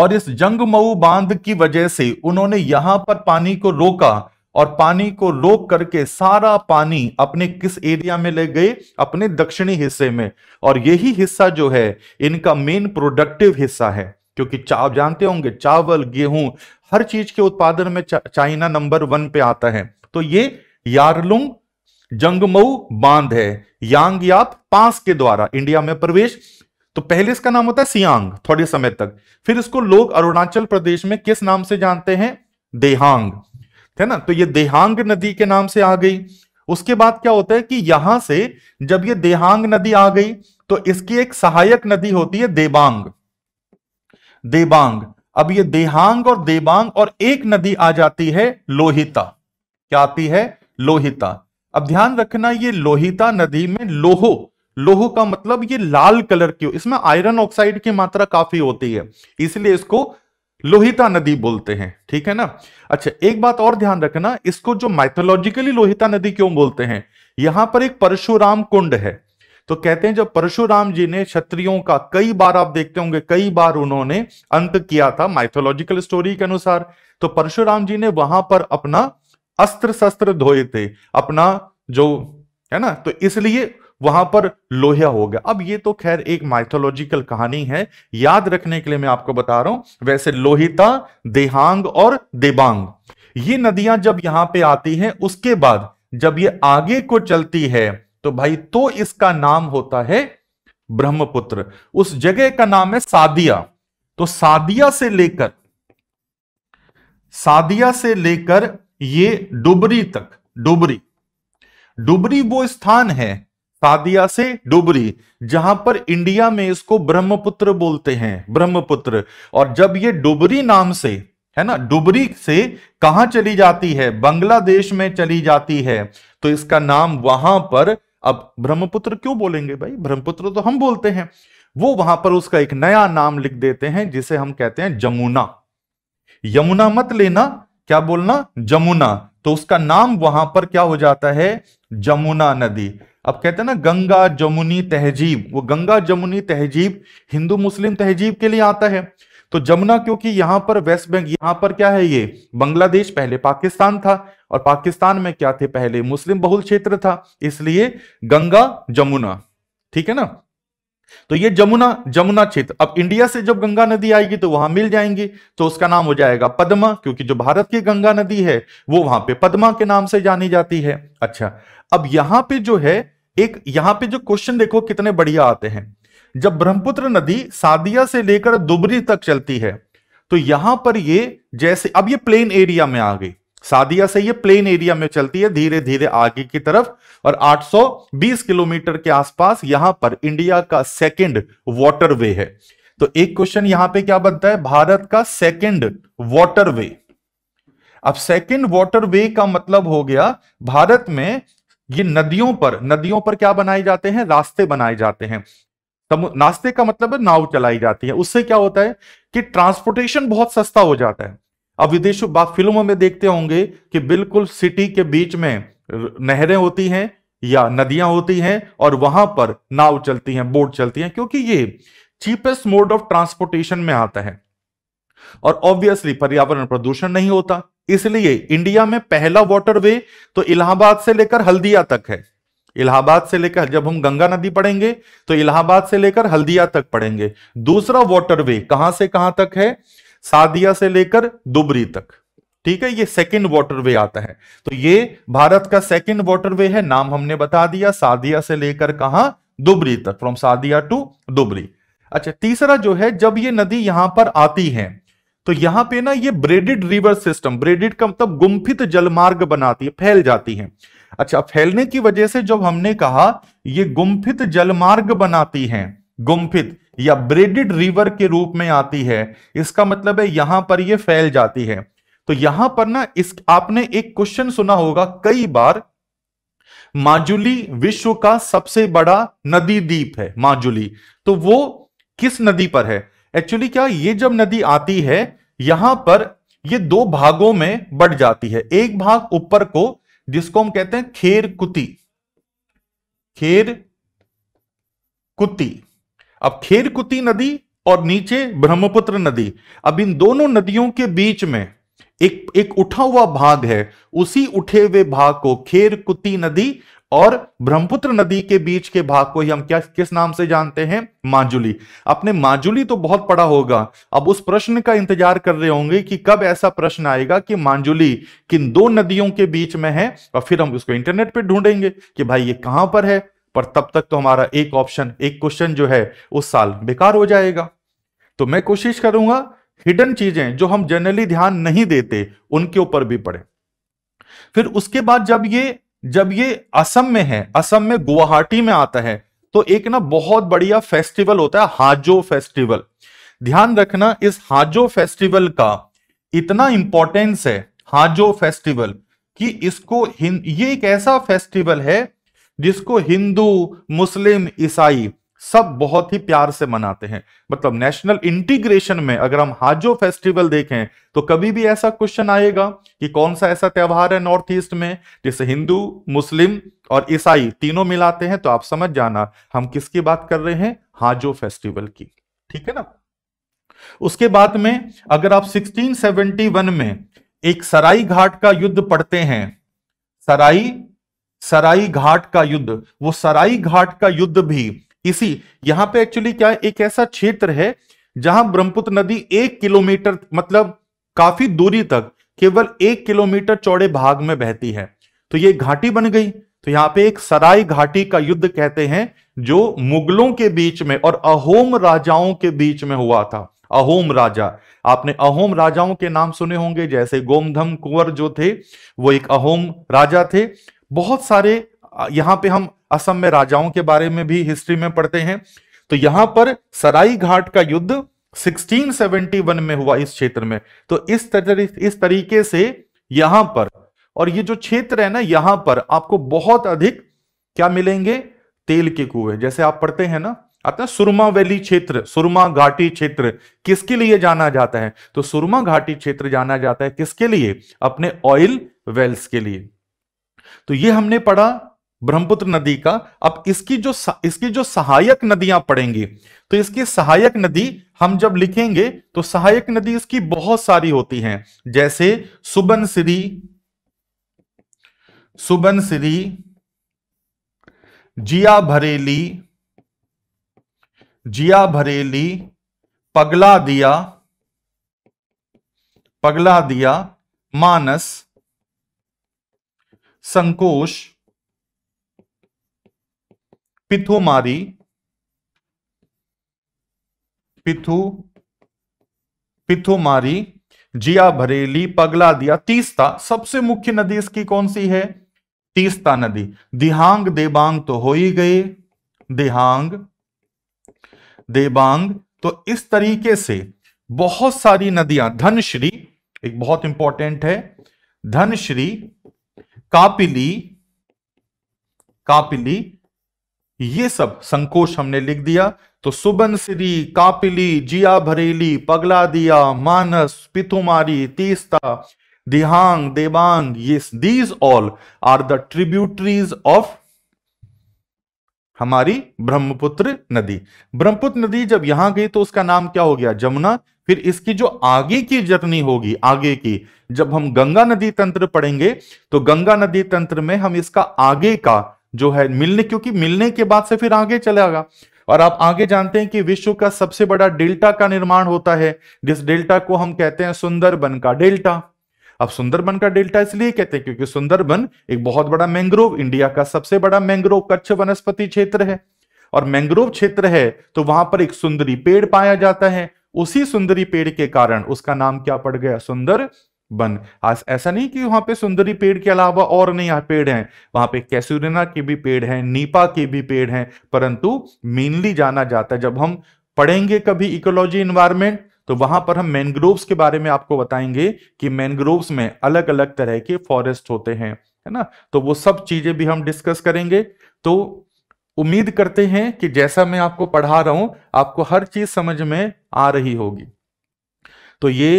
और इस जंग मऊ बांध की वजह से उन्होंने यहां पर पानी को रोका और पानी को रोक करके सारा पानी अपने किस एरिया में ले गए अपने दक्षिणी हिस्से में और यही हिस्सा जो है इनका मेन प्रोडक्टिव हिस्सा है क्योंकि चाव जानते होंगे चावल गेहूं हर चीज के उत्पादन में चाइना नंबर वन पे आता है तो ये यारलुंग जंगमऊ बांध है यांग याप पास के द्वारा इंडिया में प्रवेश तो पहले इसका नाम होता है सियांग थोड़े समय तक फिर इसको लोग अरुणाचल प्रदेश में किस नाम से जानते हैं देहांग है ना तो ये देहांग नदी के नाम से आ गई उसके बाद क्या होता है कि यहां से जब ये देहांग नदी आ गई तो इसकी एक सहायक नदी होती है देबांग देबांग अब ये देहांग और देबांग और एक नदी आ जाती है लोहिता क्या आती है लोहिता अब ध्यान रखना ये लोहिता नदी में लोहो लोहो का मतलब ये लाल कलर की इसमें आयरन ऑक्साइड की मात्रा काफी होती है इसलिए इसको लोहिता नदी बोलते हैं ठीक है ना अच्छा एक बात और ध्यान रखना इसको जो माइथोलॉजिकली लोहिता नदी क्यों बोलते हैं यहां पर एक परशुराम कुंड है तो कहते हैं जब परशुराम जी ने क्षत्रियों का कई बार आप देखते होंगे कई बार उन्होंने अंत किया था माइथोलॉजिकल स्टोरी के अनुसार तो परशुराम जी ने वहां पर अपना अस्त्र शस्त्र धोए थे अपना जो है ना तो इसलिए वहां पर लोहिया हो गया अब ये तो खैर एक माइथोलॉजिकल कहानी है याद रखने के लिए मैं आपको बता रहा हूं वैसे लोहिता देहांग और देबांग ये नदियां जब यहां पे आती हैं उसके बाद जब ये आगे को चलती है तो भाई तो इसका नाम होता है ब्रह्मपुत्र उस जगह का नाम है सादिया तो सादिया से लेकर सादिया से लेकर ये डुबरी तक डुबरी डुबरी वो स्थान है सादिया से डुबरी जहां पर इंडिया में इसको ब्रह्मपुत्र बोलते हैं ब्रह्मपुत्र और जब ये डुबरी नाम से है ना डुबरी से कहा चली जाती है बांग्लादेश में चली जाती है तो इसका नाम वहां पर अब ब्रह्मपुत्र क्यों बोलेंगे भाई ब्रह्मपुत्र तो हम बोलते हैं वो वहां पर उसका एक नया नाम लिख देते हैं जिसे हम कहते हैं जमुना यमुना मत लेना क्या बोलना जमुना तो उसका नाम वहां पर क्या हो जाता है जमुना नदी अब कहते हैं ना गंगा जमुनी तहजीब वो गंगा जमुनी तहजीब हिंदू मुस्लिम तहजीब के लिए आता है तो जमुना क्योंकि यहां पर वेस्ट बैंक यहां पर क्या है ये बांग्लादेश पहले पाकिस्तान था और पाकिस्तान में क्या थे पहले मुस्लिम बहुल क्षेत्र था इसलिए गंगा जमुना ठीक है ना तो ये जमुना जमुना क्षेत्र अब इंडिया से जब गंगा नदी आएगी तो वहां मिल जाएंगी तो उसका नाम हो जाएगा पद्मा क्योंकि जो भारत की गंगा नदी है वो वहां पे पद्मा के नाम से जानी जाती है अच्छा अब यहां पे जो है एक यहां पे जो क्वेश्चन देखो कितने बढ़िया आते हैं जब ब्रह्मपुत्र नदी सादिया से लेकर दुबरी तक चलती है तो यहां पर ये जैसे अब ये प्लेन एरिया में आ गई सादिया से ये प्लेन एरिया में चलती है धीरे धीरे आगे की तरफ और 820 किलोमीटर के आसपास यहां पर इंडिया का सेकंड वाटरवे है तो एक क्वेश्चन यहां पे क्या बनता है भारत का सेकंड वाटरवे अब सेकंड वाटरवे का मतलब हो गया भारत में ये नदियों पर नदियों पर क्या बनाए जाते हैं रास्ते बनाए जाते हैं नाश्ते का मतलब है नाव चलाई जाती है उससे क्या होता है कि ट्रांसपोर्टेशन बहुत सस्ता हो जाता है अब विदेश फिल्मों में देखते होंगे कि बिल्कुल सिटी के बीच में नहरें होती हैं या नदियां होती हैं और वहां पर नाव चलती हैं बोट चलती हैं क्योंकि ये चीपेस्ट मोड ऑफ ट्रांसपोर्टेशन में आता है और ऑब्वियसली पर्यावरण प्रदूषण नहीं होता इसलिए इंडिया में पहला वाटरवे तो इलाहाबाद से लेकर हल्दिया तक है इलाहाबाद से लेकर जब हम गंगा नदी पढ़ेंगे तो इलाहाबाद से लेकर हल्दिया तक पढ़ेंगे दूसरा वाटरवे कहां से कहां तक है सादिया से लेकर दुबरी तक ठीक है ये सेकंड वाटरवे आता है तो ये भारत का सेकंड वाटरवे है नाम हमने बता दिया सादिया से लेकर कहा दुबरी तक फ्रॉम सादिया टू दुबरी अच्छा तीसरा जो है जब ये नदी यहां पर आती है तो यहां पे ना ये ब्रेडेड रिवर सिस्टम ब्रेडेड का मतलब गुम्फित जलमार्ग बनाती है फैल जाती है अच्छा फैलने की वजह से जब हमने कहा ये गुम्फित जलमार्ग बनाती है गुम्फित या ब्रेडिड रिवर के रूप में आती है इसका मतलब है यहां पर यह फैल जाती है तो यहां पर ना इस आपने एक क्वेश्चन सुना होगा कई बार माजुली विश्व का सबसे बड़ा नदी द्वीप है माजुली तो वो किस नदी पर है एक्चुअली क्या ये जब नदी आती है यहां पर ये दो भागों में बढ़ जाती है एक भाग ऊपर को जिसको हम कहते हैं खेर कुती खेर कुती अब खेरकुती नदी और नीचे ब्रह्मपुत्र नदी अब इन दोनों नदियों के बीच में एक एक उठा हुआ भाग है उसी उठे हुए भाग को खेरकुती नदी और ब्रह्मपुत्र नदी के बीच के भाग को ही हम क्या किस नाम से जानते हैं माजुली आपने माजुली तो बहुत पढ़ा होगा अब उस प्रश्न का इंतजार कर रहे होंगे कि कब ऐसा प्रश्न आएगा कि मांजुली किन दो नदियों के बीच में है और फिर हम उसको इंटरनेट पे ढूंढेंगे कि भाई ये कहां पर है पर तब तक तो हमारा एक ऑप्शन एक क्वेश्चन जो है उस साल बेकार हो जाएगा तो मैं कोशिश करूंगा हिडन चीजें जो हम जनरली ध्यान नहीं देते उनके ऊपर भी पढ़े फिर उसके बाद जब ये जब ये असम में है असम में गुवाहाटी में आता है तो एक ना बहुत बढ़िया फेस्टिवल होता है हाजो फेस्टिवल ध्यान रखना इस हाजो फेस्टिवल का इतना इंपॉर्टेंस है हाजो फेस्टिवल कि इसको ये एक ऐसा फेस्टिवल है जिसको हिंदू मुस्लिम ईसाई सब बहुत ही प्यार से मनाते हैं मतलब नेशनल इंटीग्रेशन में अगर हम हाजो फेस्टिवल देखें तो कभी भी ऐसा क्वेश्चन आएगा कि कौन सा ऐसा त्यौहार है नॉर्थ ईस्ट में जिसे हिंदू मुस्लिम और ईसाई तीनों मिलाते हैं तो आप समझ जाना हम किसकी बात कर रहे हैं हाजो फेस्टिवल की ठीक है ना उसके बाद में अगर आप 1671 में एक सराई घाट का युद्ध पढ़ते हैं सराई सराई घाट का युद्ध वो सराई घाट का युद्ध भी इसी यहां पे एक्चुअली क्या है एक ऐसा क्षेत्र है जहां ब्रह्मपुत्र नदी एक किलोमीटर मतलब काफी दूरी तक केवल एक किलोमीटर चौड़े भाग में बहती है तो ये घाटी बन गई तो यहां पे एक सराई घाटी का युद्ध कहते हैं जो मुगलों के बीच में और अहोम राजाओं के बीच में हुआ था अहोम राजा आपने अहोम राजाओं के नाम सुने होंगे जैसे गोमधम कुंवर जो थे वो एक अहोम राजा थे बहुत सारे यहां पे हम असम में राजाओं के बारे में भी हिस्ट्री में पढ़ते हैं तो यहां पर सराई घाट का युद्ध 1671 में हुआ इस क्षेत्र में तो इस तरी, इस तरीके से यहां पर और ये जो क्षेत्र है ना यहां पर आपको बहुत अधिक क्या मिलेंगे तेल के कुएं जैसे आप पढ़ते हैं ना आता है सुरमा वैली क्षेत्र सुरमा घाटी क्षेत्र किसके लिए जाना जाता है तो सुरमा घाटी क्षेत्र जाना जाता है किसके लिए अपने ऑयल वेल्स के लिए तो ये हमने पढ़ा ब्रह्मपुत्र नदी का अब इसकी जो इसकी जो सहायक नदियां पड़ेंगी तो इसकी सहायक नदी हम जब लिखेंगे तो सहायक नदी इसकी बहुत सारी होती हैं जैसे सुबनसिरी सुबनसिरी जिया भरेली जिया भरेली पगला दिया पगला दिया मानस संकोश पिथुमारी पिथु पिथुमारी जिया भरेली पगला दिया तीस्ता सबसे मुख्य नदी इसकी कौन सी है तीस्ता नदी दिहांग देबांग तो हो ही गए दिहांग देबांग तो इस तरीके से बहुत सारी नदियां धनश्री एक बहुत इंपॉर्टेंट है धनश्री कापिली कापिली ये सब संकोच हमने लिख दिया तो सुबनसिरी कापिली जिया भरेली पगला दिया मानस पिथुमारी तीस्ता दिहांग देवांग ये these all are the tributaries of हमारी ब्रह्मपुत्र नदी ब्रह्मपुत्र नदी जब यहां गई तो उसका नाम क्या हो गया जमुना फिर इसकी जो आगे की जतनी होगी आगे की जब हम गंगा नदी तंत्र पढ़ेंगे तो गंगा नदी तंत्र में हम इसका आगे का जो है मिलने क्योंकि मिलने के बाद से फिर आगे चलेगा और आप आगे जानते हैं कि विश्व का सबसे बड़ा डेल्टा का निर्माण होता है जिस डेल्टा को हम कहते हैं सुंदरबन का डेल्टा अब सुंदरबन का डेल्टा इसलिए कहते हैं क्योंकि सुंदरबन एक बहुत बड़ा मैंग्रोव इंडिया का सबसे बड़ा मैंग्रोव कच्छ वनस्पति क्षेत्र है और मैंग्रोव क्षेत्र है तो वहां पर एक सुंदरी पेड़ पाया जाता है उसी सुंदरी पेड़ के कारण उसका नाम क्या पड़ गया सुंदर बन आज ऐसा नहीं कि वहां पे सुंदरी पेड़ के अलावा और नहीं यहाँ पेड़ हैं वहां पे कैसुरना के भी पेड़ हैं नीपा के भी पेड़ हैं परंतु मेनली जाना जाता है जब हम पढ़ेंगे कभी इकोलॉजी इन्वायरमेंट तो वहां पर हम मैनग्रोव्स के बारे में आपको बताएंगे कि मैनग्रोव्स में अलग अलग तरह के फॉरेस्ट होते हैं है ना तो वो सब चीजें भी हम डिस्कस करेंगे तो उम्मीद करते हैं कि जैसा मैं आपको पढ़ा रहा हूं आपको हर चीज समझ में आ रही होगी तो ये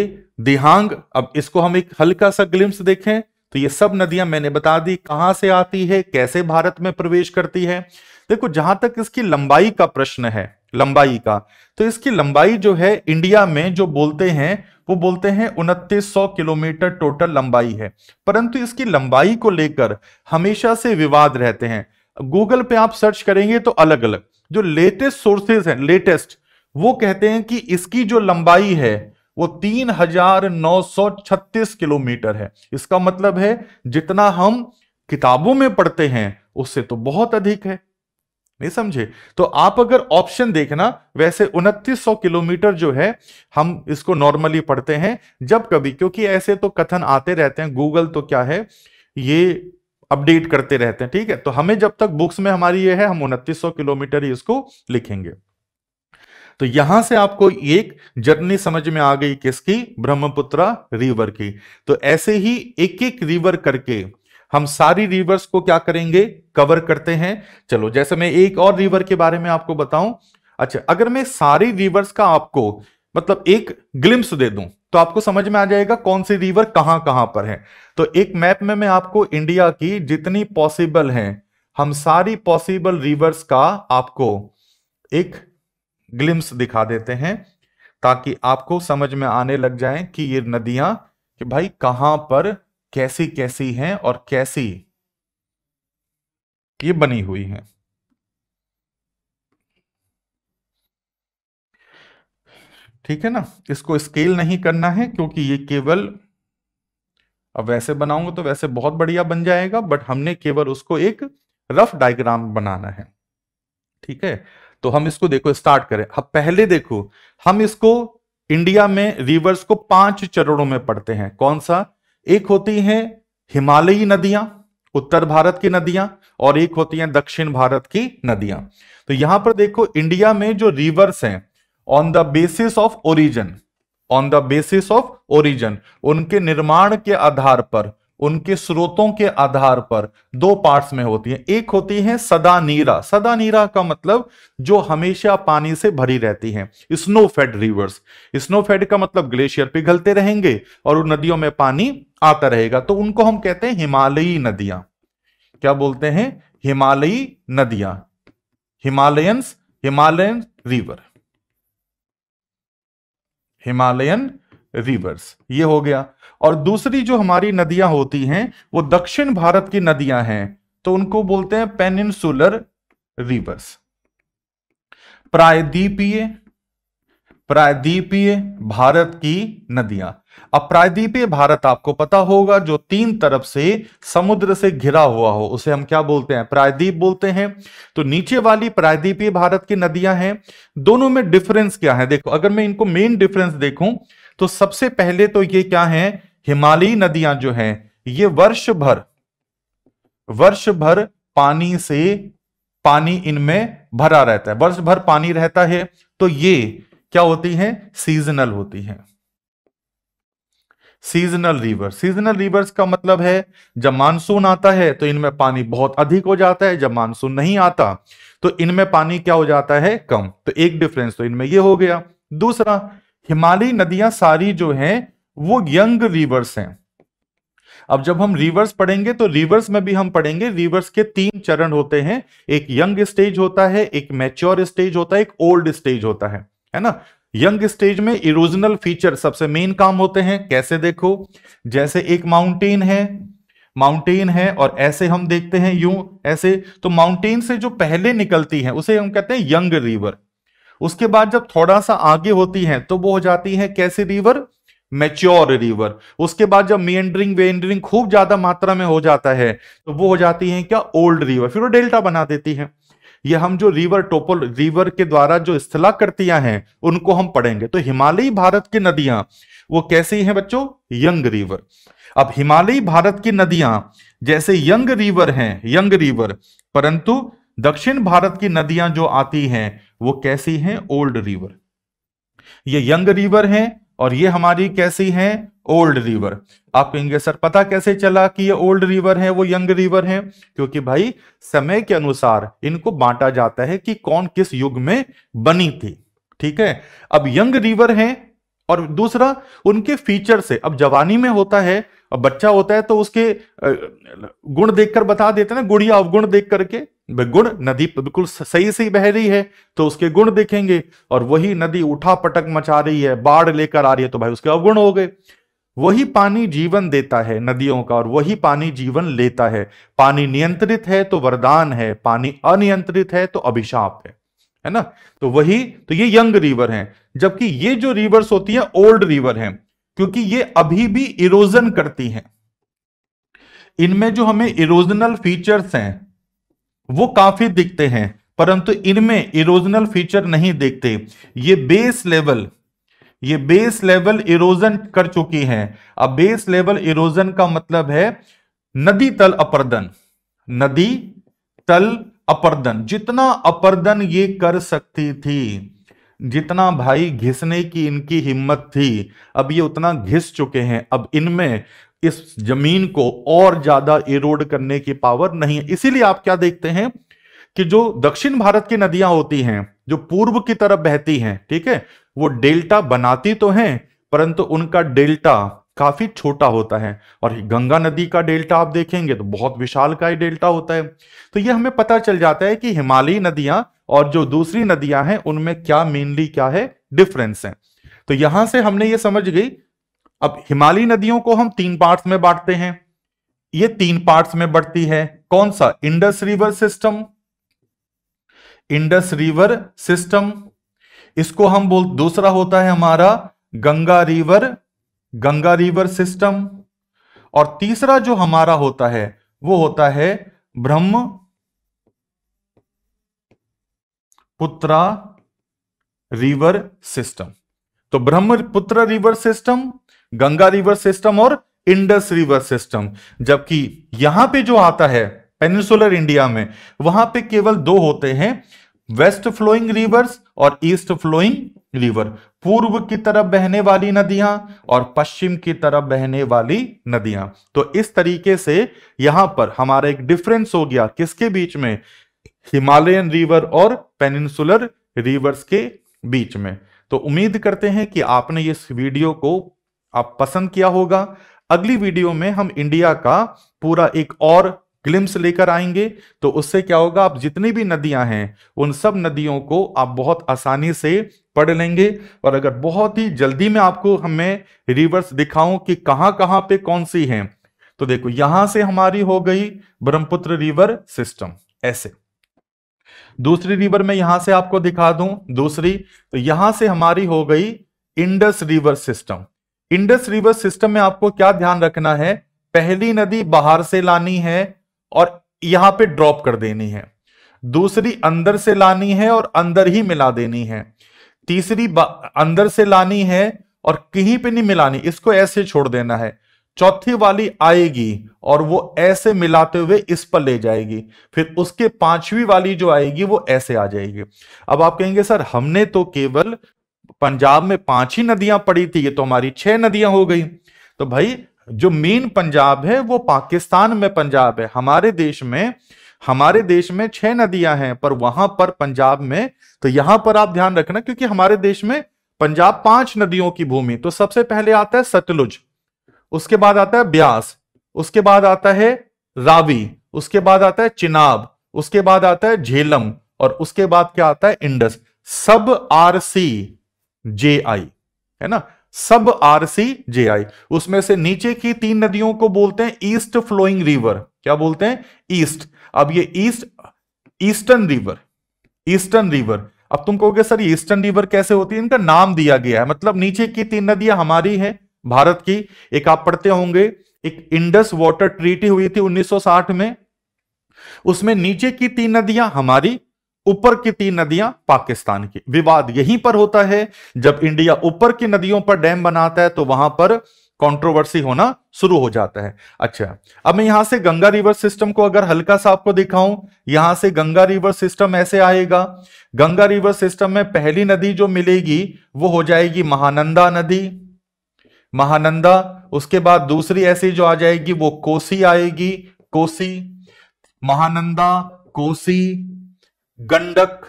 दिहांग अब इसको हम एक हल्का सा ग्लिम्स देखें तो ये सब नदियां मैंने बता दी कहां से आती है कैसे भारत में प्रवेश करती है देखो जहां तक इसकी लंबाई का प्रश्न है लंबाई का तो इसकी लंबाई जो है इंडिया में जो बोलते हैं वो बोलते हैं उनतीस किलोमीटर टोटल लंबाई है परंतु इसकी लंबाई को लेकर हमेशा से विवाद रहते हैं गूगल पे आप सर्च करेंगे तो अलग अलग जो लेटेस्ट सोर्सेज हैं लेटेस्ट वो कहते हैं कि इसकी जो लंबाई है वो 3,936 किलोमीटर है इसका मतलब है जितना हम किताबों में पढ़ते हैं उससे तो बहुत अधिक है नहीं समझे तो आप अगर ऑप्शन देखना वैसे 2900 किलोमीटर जो है हम इसको नॉर्मली पढ़ते हैं जब कभी क्योंकि ऐसे तो कथन आते रहते हैं गूगल तो क्या है ये अपडेट करते रहते हैं ठीक है तो हमें जब तक बुक्स में हमारी ये है हम उनतीस किलोमीटर ही इसको लिखेंगे तो यहां से आपको एक जर्नी समझ में आ गई किसकी ब्रह्मपुत्र रिवर की तो ऐसे ही एक एक रिवर करके हम सारी रिवर्स को क्या करेंगे कवर करते हैं चलो जैसे मैं एक और रिवर के बारे में आपको बताऊं अच्छा अगर मैं सारी रिवर्स का आपको मतलब एक ग्लिम्स दे दूं तो आपको समझ में आ जाएगा कौन सी रिवर कहां कहां पर है तो एक मैप में मैं आपको इंडिया की जितनी पॉसिबल हैं हम सारी पॉसिबल रिवर्स का आपको एक ग्लिम्स दिखा देते हैं ताकि आपको समझ में आने लग जाए कि ये नदियां कि भाई कहां पर कैसी कैसी हैं और कैसी ये बनी हुई हैं ठीक है ना इसको स्केल नहीं करना है क्योंकि ये केवल अब वैसे बनाऊंगा तो वैसे बहुत बढ़िया बन जाएगा बट हमने केवल उसको एक रफ डायग्राम बनाना है ठीक है तो हम इसको देखो स्टार्ट करें अब पहले देखो हम इसको इंडिया में रिवर्स को पांच चरणों में पढ़ते हैं कौन सा एक होती है हिमालयी नदियां उत्तर भारत की नदियां और एक होती हैं दक्षिण भारत की नदियां तो यहां पर देखो इंडिया में जो रिवर्स हैं on the basis of origin on the basis of origin उनके निर्माण के आधार पर उनके स्रोतों के आधार पर दो पार्ट्स में होती है एक होती है सदा नीरा सदा नीरा का मतलब जो हमेशा पानी से भरी रहती है स्नोफेड रिवर्स स्नोफेड का मतलब ग्लेशियर पिघलते रहेंगे और उन नदियों में पानी आता रहेगा तो उनको हम कहते हैं हिमालयी नदियां क्या बोलते हैं हिमालयी नदियां Himalayans Himalayan river Himalayan rivers ये हो गया और दूसरी जो हमारी नदियां होती हैं वो दक्षिण भारत की नदियां हैं तो उनको बोलते हैं पेनिनसुलर रिवर्स प्रायद्वीपीय प्रायद्वीपीय भारत की नदियां अब प्रायद्वीपीय भारत आपको पता होगा जो तीन तरफ से समुद्र से घिरा हुआ हो उसे हम क्या बोलते हैं प्रायद्वीप बोलते हैं तो नीचे वाली प्रायद्वीपीय भारत की नदियां हैं दोनों में डिफरेंस क्या है देखो अगर मैं इनको मेन डिफरेंस देखूं तो सबसे पहले तो ये क्या है हिमालयी नदियां जो है ये वर्ष भर वर्ष भर पानी से पानी इनमें भरा रहता है वर्ष भर पानी रहता है तो ये क्या होती हैं सीजनल होती हैं सीजनल रिवर्स सीजनल रिवर्स का मतलब है जब मानसून आता है तो इनमें पानी बहुत अधिक हो जाता है जब मानसून नहीं आता तो इनमें पानी क्या हो जाता है कम तो एक डिफरेंस तो इनमें ये हो गया दूसरा हिमालयी नदियां सारी जो हैं वो यंग रिवर्स हैं अब जब हम रिवर्स पढ़ेंगे तो रिवर्स में भी हम पढ़ेंगे रिवर्स के तीन चरण होते हैं एक यंग स्टेज होता है एक मैच्योर स्टेज होता है एक ओल्ड स्टेज होता है है ना यंग स्टेज में इरोजनल फीचर सबसे मेन काम होते हैं कैसे देखो जैसे एक माउंटेन है माउंटेन है और ऐसे हम देखते हैं यूं ऐसे तो माउंटेन से जो पहले निकलती है उसे हम कहते हैं यंग रिवर उसके बाद जब थोड़ा सा आगे होती है तो वो हो जाती है कैसे रिवर मेच्योर रिवर उसके बाद जब मेन्ड्रिंग वेन्ड्रिंग खूब ज्यादा मात्रा में हो जाता है तो वो हो जाती है क्या ओल्ड रिवर फिर वो डेल्टा बना देती है ये हम जो रिवर टोपोल रिवर के द्वारा जो स्थलाकृतियां हैं उनको हम पढ़ेंगे तो हिमालयी भारत की नदियां वो कैसी हैं बच्चों यंग रिवर अब हिमालयी भारत की नदियां जैसे यंग रिवर हैं यंग रिवर परंतु दक्षिण भारत की नदियां जो आती हैं वो कैसी हैं ओल्ड रिवर ये यंग रिवर हैं और ये हमारी कैसी हैं ओल्ड रिवर आप कहेंगे सर पता कैसे चला कि ये ओल्ड रिवर है वो यंग रिवर है क्योंकि भाई समय के अनुसार इनको बांटा जाता है कि कौन किस युग में बनी थी ठीक है अब यंग रिवर है और दूसरा उनके फीचर से अब जवानी में होता है अब बच्चा होता है तो उसके गुण देखकर बता देते ना गुण या अवगुण देख करके गुण नदी बिल्कुल सही सही बह रही है तो उसके गुण देखेंगे और वही नदी उठा पटक मचा रही है बाढ़ लेकर आ रही है तो भाई उसके अवगुण हो गए वही पानी जीवन देता है नदियों का और वही पानी जीवन लेता है पानी नियंत्रित है तो वरदान है पानी अनियंत्रित है तो अभिशाप है है ना तो वही तो ये यंग रिवर हैं जबकि ये जो रिवर्स होती हैं ओल्ड रिवर हैं क्योंकि ये अभी भी इरोजन करती हैं इनमें जो हमें इरोजनल फीचर्स हैं वो काफी दिखते हैं परंतु इनमें इरोजनल फीचर नहीं देखते ये बेस लेवल ये बेस लेवल इरोजन कर चुकी हैं अब बेस लेवल इरोजन का मतलब है नदी तल अपर्दन नदी तल अपर्दन जितना अपर्दन ये कर सकती थी जितना भाई घिसने की इनकी हिम्मत थी अब ये उतना घिस चुके हैं अब इनमें इस जमीन को और ज्यादा इरोड करने की पावर नहीं है इसीलिए आप क्या देखते हैं कि जो दक्षिण भारत की नदियां होती हैं जो पूर्व की तरफ बहती हैं ठीक है वो डेल्टा बनाती तो हैं परंतु उनका डेल्टा काफी छोटा होता है और गंगा नदी का डेल्टा आप देखेंगे तो बहुत विशाल का डेल्टा होता है तो ये हमें पता चल जाता है कि हिमालयी नदियां और जो दूसरी नदियां हैं उनमें क्या मेनली क्या है डिफरेंस है तो यहां से हमने ये समझ गई अब हिमालयी नदियों को हम तीन पार्ट्स में बांटते हैं ये तीन पार्ट्स में बढ़ती है कौन सा Indus river system Indus river system इसको हम बोल दूसरा होता है हमारा Ganga river Ganga river system और तीसरा जो हमारा होता है वो होता है ब्रह्म पुत्रा रिवर सिस्टम तो Brahmaputra river system Ganga river system और इंडस रिवर सिस्टम जबकि यहां पे जो आता है पेनिसुलर इंडिया में वहां पे केवल दो होते हैं वेस्ट फ्लोइंग रिवर्स और ईस्ट फ्लोइंग रिवर पूर्व की तरफ बहने वाली नदियां और पश्चिम की तरफ बहने वाली नदियां तो इस तरीके से यहां पर हमारा एक डिफरेंस हो गया किसके बीच में हिमालयन रिवर और पेनिनसुलर रिवर्स के बीच में तो उम्मीद करते हैं कि आपने इस वीडियो को आप पसंद किया होगा अगली वीडियो में हम इंडिया का पूरा एक और ग्लिम्स लेकर आएंगे तो उससे क्या होगा आप जितनी भी नदियां हैं उन सब नदियों को आप बहुत आसानी से पढ़ लेंगे और अगर बहुत ही जल्दी में आपको हमें रिवर्स दिखाऊं कि कहाँ कहां पे कौन सी हैं तो देखो यहां से हमारी हो गई ब्रह्मपुत्र रिवर सिस्टम ऐसे दूसरी रिवर में यहां से आपको दिखा दूं दूसरी तो यहां से हमारी हो गई Indus river system Indus river system में आपको क्या ध्यान रखना है पहली नदी बाहर से लानी है और यहां पे ड्रॉप कर देनी है दूसरी अंदर से लानी है और अंदर ही मिला देनी है तीसरी अंदर से लानी है और कहीं पे नहीं मिलानी इसको ऐसे छोड़ देना है चौथी वाली आएगी और वो ऐसे मिलाते हुए इस पर ले जाएगी फिर उसके पांचवी वाली जो आएगी वो ऐसे आ जाएगी अब आप कहेंगे सर हमने तो केवल पंजाब में पांच ही नदियां पड़ी थी ये तो हमारी छह नदियां हो गई तो भाई जो मेन पंजाब है वो पाकिस्तान में पंजाब है हमारे देश में हमारे देश में छह नदियां हैं पर वहां पर पंजाब में तो यहां पर आप ध्यान रखना क्योंकि हमारे देश में पंजाब पांच नदियों की भूमि तो सबसे पहले आता है सतलुज उसके बाद आता है ब्यास उसके बाद आता है रावी उसके बाद आता है चिनाब उसके बाद आता है झेलम और उसके बाद क्या आता है इंडस सब आर सी जे आई है ना सब आरसी जे आई उसमें से नीचे की तीन नदियों को बोलते हैं ईस्ट फ्लोइंग रिवर क्या बोलते हैं ईस्ट अब ये east eastern river eastern river अब तुम कहोगे सर ईस्टर्न रिवर कैसे होती है इनका नाम दिया गया है मतलब नीचे की तीन नदियां हमारी है भारत की एक आप पढ़ते होंगे एक इंडस वाटर ट्रीटी हुई थी 1960 में उसमें नीचे की तीन नदियां हमारी ऊपर की तीन नदियां पाकिस्तान की विवाद यहीं पर होता है जब इंडिया ऊपर की नदियों पर डैम बनाता है तो वहां पर कंट्रोवर्सी होना शुरू हो जाता है अच्छा अब मैं यहां से गंगा रिवर सिस्टम को अगर हल्का सा आपको दिखाऊं यहां से गंगा रिवर सिस्टम ऐसे आएगा गंगा रिवर सिस्टम में पहली नदी जो मिलेगी वो हो जाएगी महानंदा नदी महानंदा उसके बाद दूसरी ऐसी जो आ जाएगी वो कोसी आएगी कोसी महानंदा कोसी गंडक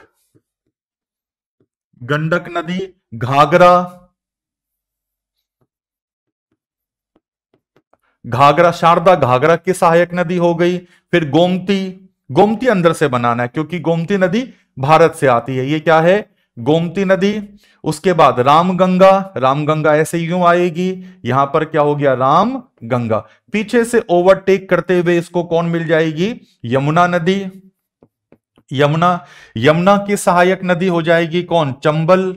गंडक नदी घाघरा घाघरा शारदा घाघरा की सहायक नदी हो गई फिर गोमती गोमती अंदर से बनाना है क्योंकि गोमती नदी भारत से आती है ये क्या है गोमती नदी उसके बाद रामगंगा रामगंगा ऐसे यूं आएगी यहां पर क्या हो गया रामगंगा पीछे से ओवरटेक करते हुए इसको कौन मिल जाएगी यमुना नदी यमुना यमुना की सहायक नदी हो जाएगी कौन चंबल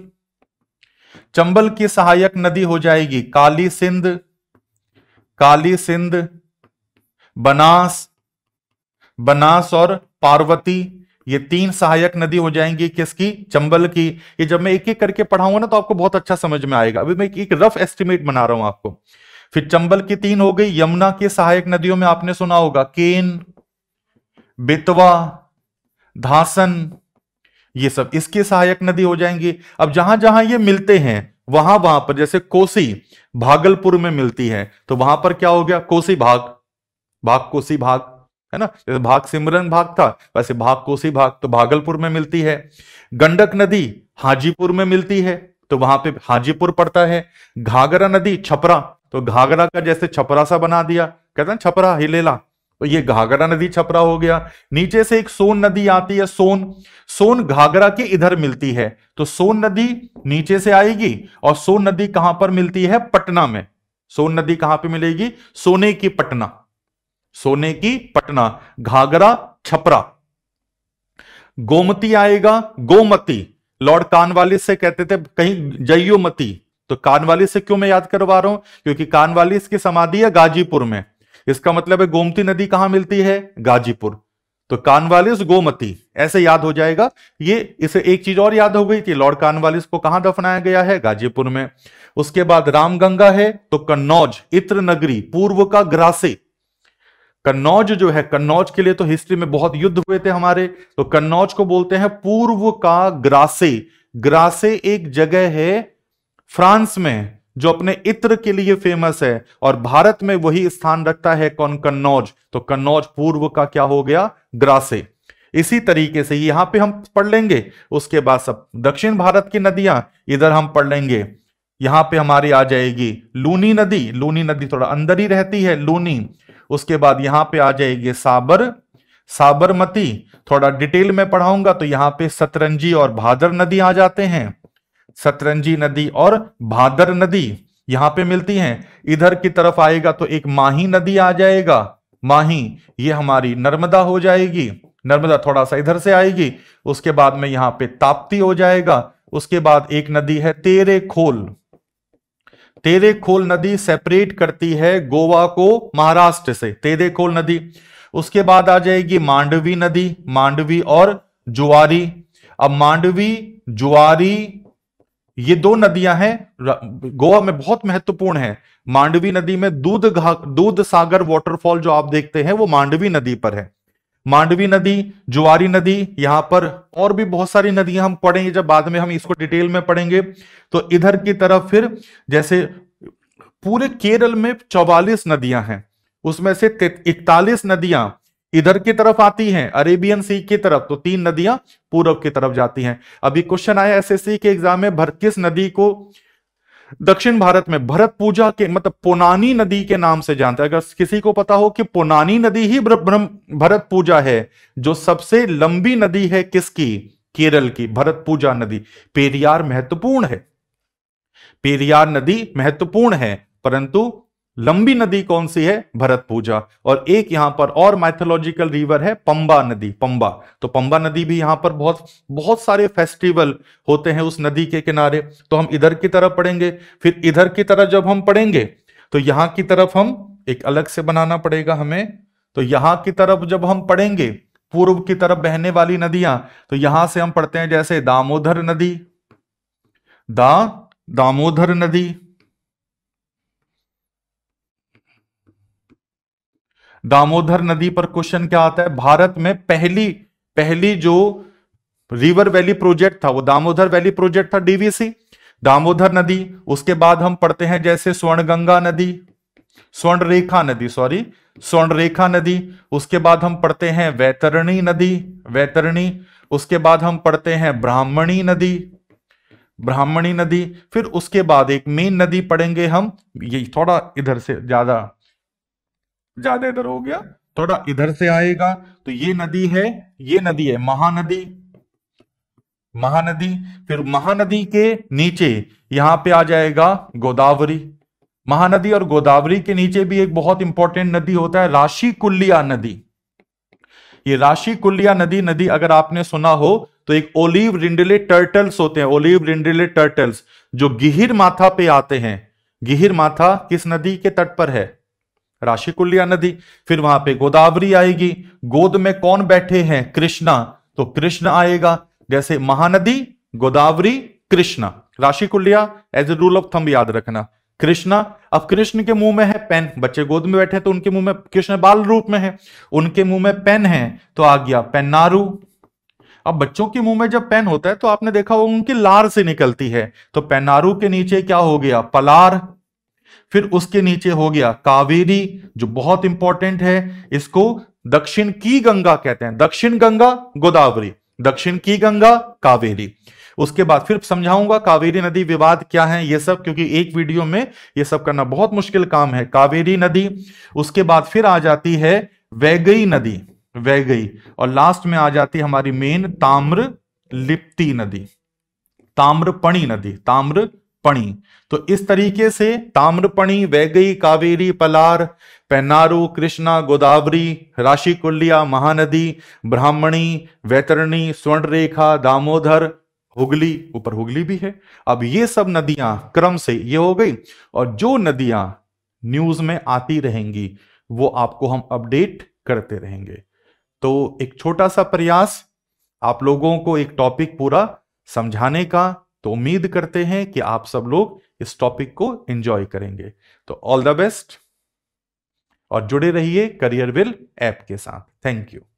चंबल की सहायक नदी हो जाएगी काली सिंध काली सिंध बनास बनास और पार्वती ये तीन सहायक नदी हो जाएंगी किसकी चंबल की ये जब मैं एक एक करके पढ़ाऊंगा ना तो आपको बहुत अच्छा समझ में आएगा अभी मैं एक, एक रफ एस्टिमेट बना रहा हूं आपको फिर चंबल की तीन हो गई यमुना की सहायक नदियों में आपने सुना होगा केन बेतवा धासन ये सब इसके सहायक नदी हो जाएंगी अब जहां जहां ये मिलते हैं वहां वहां पर जैसे कोसी भागलपुर में मिलती है तो वहां पर क्या हो गया कोसी भाग भाग कोसी भाग है ना जैसे भाग सिमरन भाग था वैसे भाग कोसी भाग तो भागलपुर में मिलती है गंडक नदी हाजीपुर में मिलती है तो वहां पे हाजीपुर पड़ता है घाघरा नदी छपरा तो घाघरा का जैसे छपरा सा बना दिया कहते हैं छपरा हिलेला तो ये घाघरा नदी छपरा हो गया नीचे से एक सोन नदी आती है सोन सोन घाघरा के इधर मिलती है तो सोन नदी नीचे से आएगी और सोन नदी कहां पर मिलती है पटना में सोन नदी कहां पे मिलेगी सोने की पटना सोने की पटना घाघरा छपरा गोमती आएगा गोमती लॉर्ड कानवालिस से कहते थे कहीं जयोमती तो कानवालिस से क्यों मैं याद करवा रहा हूं क्योंकि कानवालिस की समाधि है गाजीपुर में इसका मतलब है गोमती नदी कहां मिलती है गाजीपुर तो कानवालिस गोमती ऐसे याद हो जाएगा ये इसे एक चीज और याद हो गई कि लॉर्ड कानवालिस को कहां दफनाया गया है गाजीपुर में उसके बाद रामगंगा है तो कन्नौज इत्र नगरी पूर्व का ग्रासे कन्नौज जो है कन्नौज के लिए तो हिस्ट्री में बहुत युद्ध हुए थे हमारे तो कन्नौज को बोलते हैं पूर्व का ग्रासे ग्रासे एक जगह है फ्रांस में जो अपने इत्र के लिए फेमस है और भारत में वही स्थान रखता है कौन कन्नौज तो कन्नौज पूर्व का क्या हो गया ग्रासे इसी तरीके से यहां पे हम पढ़ लेंगे उसके बाद सब दक्षिण भारत की नदियां इधर हम पढ़ लेंगे यहां पे हमारी आ जाएगी लूनी नदी लूनी नदी थोड़ा अंदर ही रहती है लूनी उसके बाद यहां पे आ जाएगी साबर साबरमती थोड़ा डिटेल में पढ़ाऊंगा तो यहां पे सतरंजी और भादर नदी आ जाते हैं सतरंजी नदी और भादर नदी यहां पे मिलती हैं इधर की तरफ आएगा तो एक माही नदी आ जाएगा माही ये हमारी नर्मदा हो जाएगी नर्मदा थोड़ा सा इधर से आएगी उसके बाद में यहाँ पे ताप्ती हो जाएगा उसके बाद एक नदी है तेरे खोल तेरे खोल नदी सेपरेट करती है गोवा को महाराष्ट्र से तेरे खोल नदी उसके बाद आ जाएगी मांडवी नदी मांडवी और जुआरी अब मांडवी जुआरी ये दो नदियां हैं गोवा में बहुत महत्वपूर्ण है मांडवी नदी में दूध दूध सागर वॉटरफॉल जो आप देखते हैं वो मांडवी नदी पर है मांडवी नदी जुआरी नदी यहां पर और भी बहुत सारी नदियां हम पढ़ेंगे जब बाद में हम इसको डिटेल में पढ़ेंगे तो इधर की तरफ फिर जैसे पूरे केरल में चौवालीस नदियां हैं उसमें से इकतालीस नदियां इधर की तरफ आती हैं अरेबियन सी की तरफ तो तीन नदियां पूरब की तरफ जाती हैं अभी क्वेश्चन आया एसएससी के एग्जाम में भर किस नदी को दक्षिण भारत में भरत पूजा के मतलब पोनानी नदी के नाम से जानते हैं अगर किसी को पता हो कि पोनानी नदी ही भरत पूजा है जो सबसे लंबी नदी है किसकी केरल की भरत पूजा नदी पेरियार महत्वपूर्ण है पेरियार नदी महत्वपूर्ण है परंतु लंबी नदी कौन सी है भरत पूजा और एक यहां पर और माइथोलॉजिकल रिवर है पंबा नदी पंबा तो पंबा नदी भी यहां पर बहुत बहुत सारे फेस्टिवल होते हैं उस नदी के किनारे तो हम इधर की तरफ पढ़ेंगे फिर इधर की तरफ जब हम पढ़ेंगे तो यहां की तरफ हम एक अलग से बनाना पड़ेगा हमें तो यहां की तरफ जब हम पढ़ेंगे पूर्व की तरफ बहने वाली नदियां तो यहां से हम पढ़ते हैं जैसे दामोदर नदी दा दामोदर नदी दामोदर नदी पर क्वेश्चन क्या आता है भारत में पहली पहली जो रिवर वैली प्रोजेक्ट था वो दामोदर वैली प्रोजेक्ट था डीवीसी दामोदर नदी उसके बाद हम पढ़ते हैं जैसे स्वर्णगंगा नदी स्वर्ण रेखा नदी सॉरी स्वर्ण रेखा नदी उसके बाद हम पढ़ते हैं वैतरणी नदी वैतरणी उसके बाद हम पढ़ते हैं ब्राह्मणी नदी ब्राह्मणी नदी फिर उसके बाद एक मेन नदी पढ़ेंगे हम ये थोड़ा इधर से ज्यादा ज्यादा इधर हो गया थोड़ा इधर से आएगा तो ये नदी है ये नदी है महानदी महानदी फिर महानदी के नीचे यहां पे आ जाएगा गोदावरी महानदी और गोदावरी के नीचे भी एक बहुत इंपॉर्टेंट नदी होता है राशि कुल्लिया नदी ये राशि कुल्लिया नदी नदी अगर आपने सुना हो तो एक ओलिव रिंडले टर्टल्स होते हैं ओलिव रिंडले टर्टल्स जो गिहिर माथा पे आते हैं गिहिर माथा किस नदी के तट पर है राशि कुल्या नदी फिर वहां पे गोदावरी आएगी गोद में कौन बैठे हैं कृष्णा तो कृष्ण आएगा जैसे महानदी गोदावरी कृष्णा राशि कुल्या as a rule of thumb याद रखना कृष्णा अब कृष्ण के मुंह में है पेन बच्चे गोद में बैठे तो उनके मुंह में कृष्ण बाल रूप में है उनके मुंह में पेन है तो आ गया पेन्नारू अब बच्चों के मुंह में जब पेन होता है तो आपने देखा वो उनकी लार से निकलती है तो पेनारू के नीचे क्या हो गया पलार फिर उसके नीचे हो गया कावेरी जो बहुत इंपॉर्टेंट है इसको दक्षिण की गंगा कहते हैं दक्षिण गंगा गोदावरी दक्षिण की गंगा कावेरी उसके बाद फिर समझाऊंगा कावेरी नदी विवाद क्या है ये सब क्योंकि एक वीडियो में ये सब करना बहुत मुश्किल काम है कावेरी नदी उसके बाद फिर आ जाती है वैगई नदी वैगई और लास्ट में आ जाती है हमारी मेन ताम्र लिप्ती नदी ताम्रपणी नदी ताम्र पणी तो इस तरीके से ताम्रपणी वैगई कावेरी पलार पेनारू कृष्णा गोदावरी कुल्लिया महानदी ब्राह्मणी वैतरणी स्वर्णरेखा दामोदर हुगली ऊपर हुगली भी है अब ये सब नदियां क्रम से ये हो गई और जो नदियां न्यूज में आती रहेंगी वो आपको हम अपडेट करते रहेंगे तो एक छोटा सा प्रयास आप लोगों को एक टॉपिक पूरा समझाने का तो उम्मीद करते हैं कि आप सब लोग इस टॉपिक को एंजॉय करेंगे तो ऑल द बेस्ट और जुड़े रहिए करियर विल ऐप के साथ थैंक यू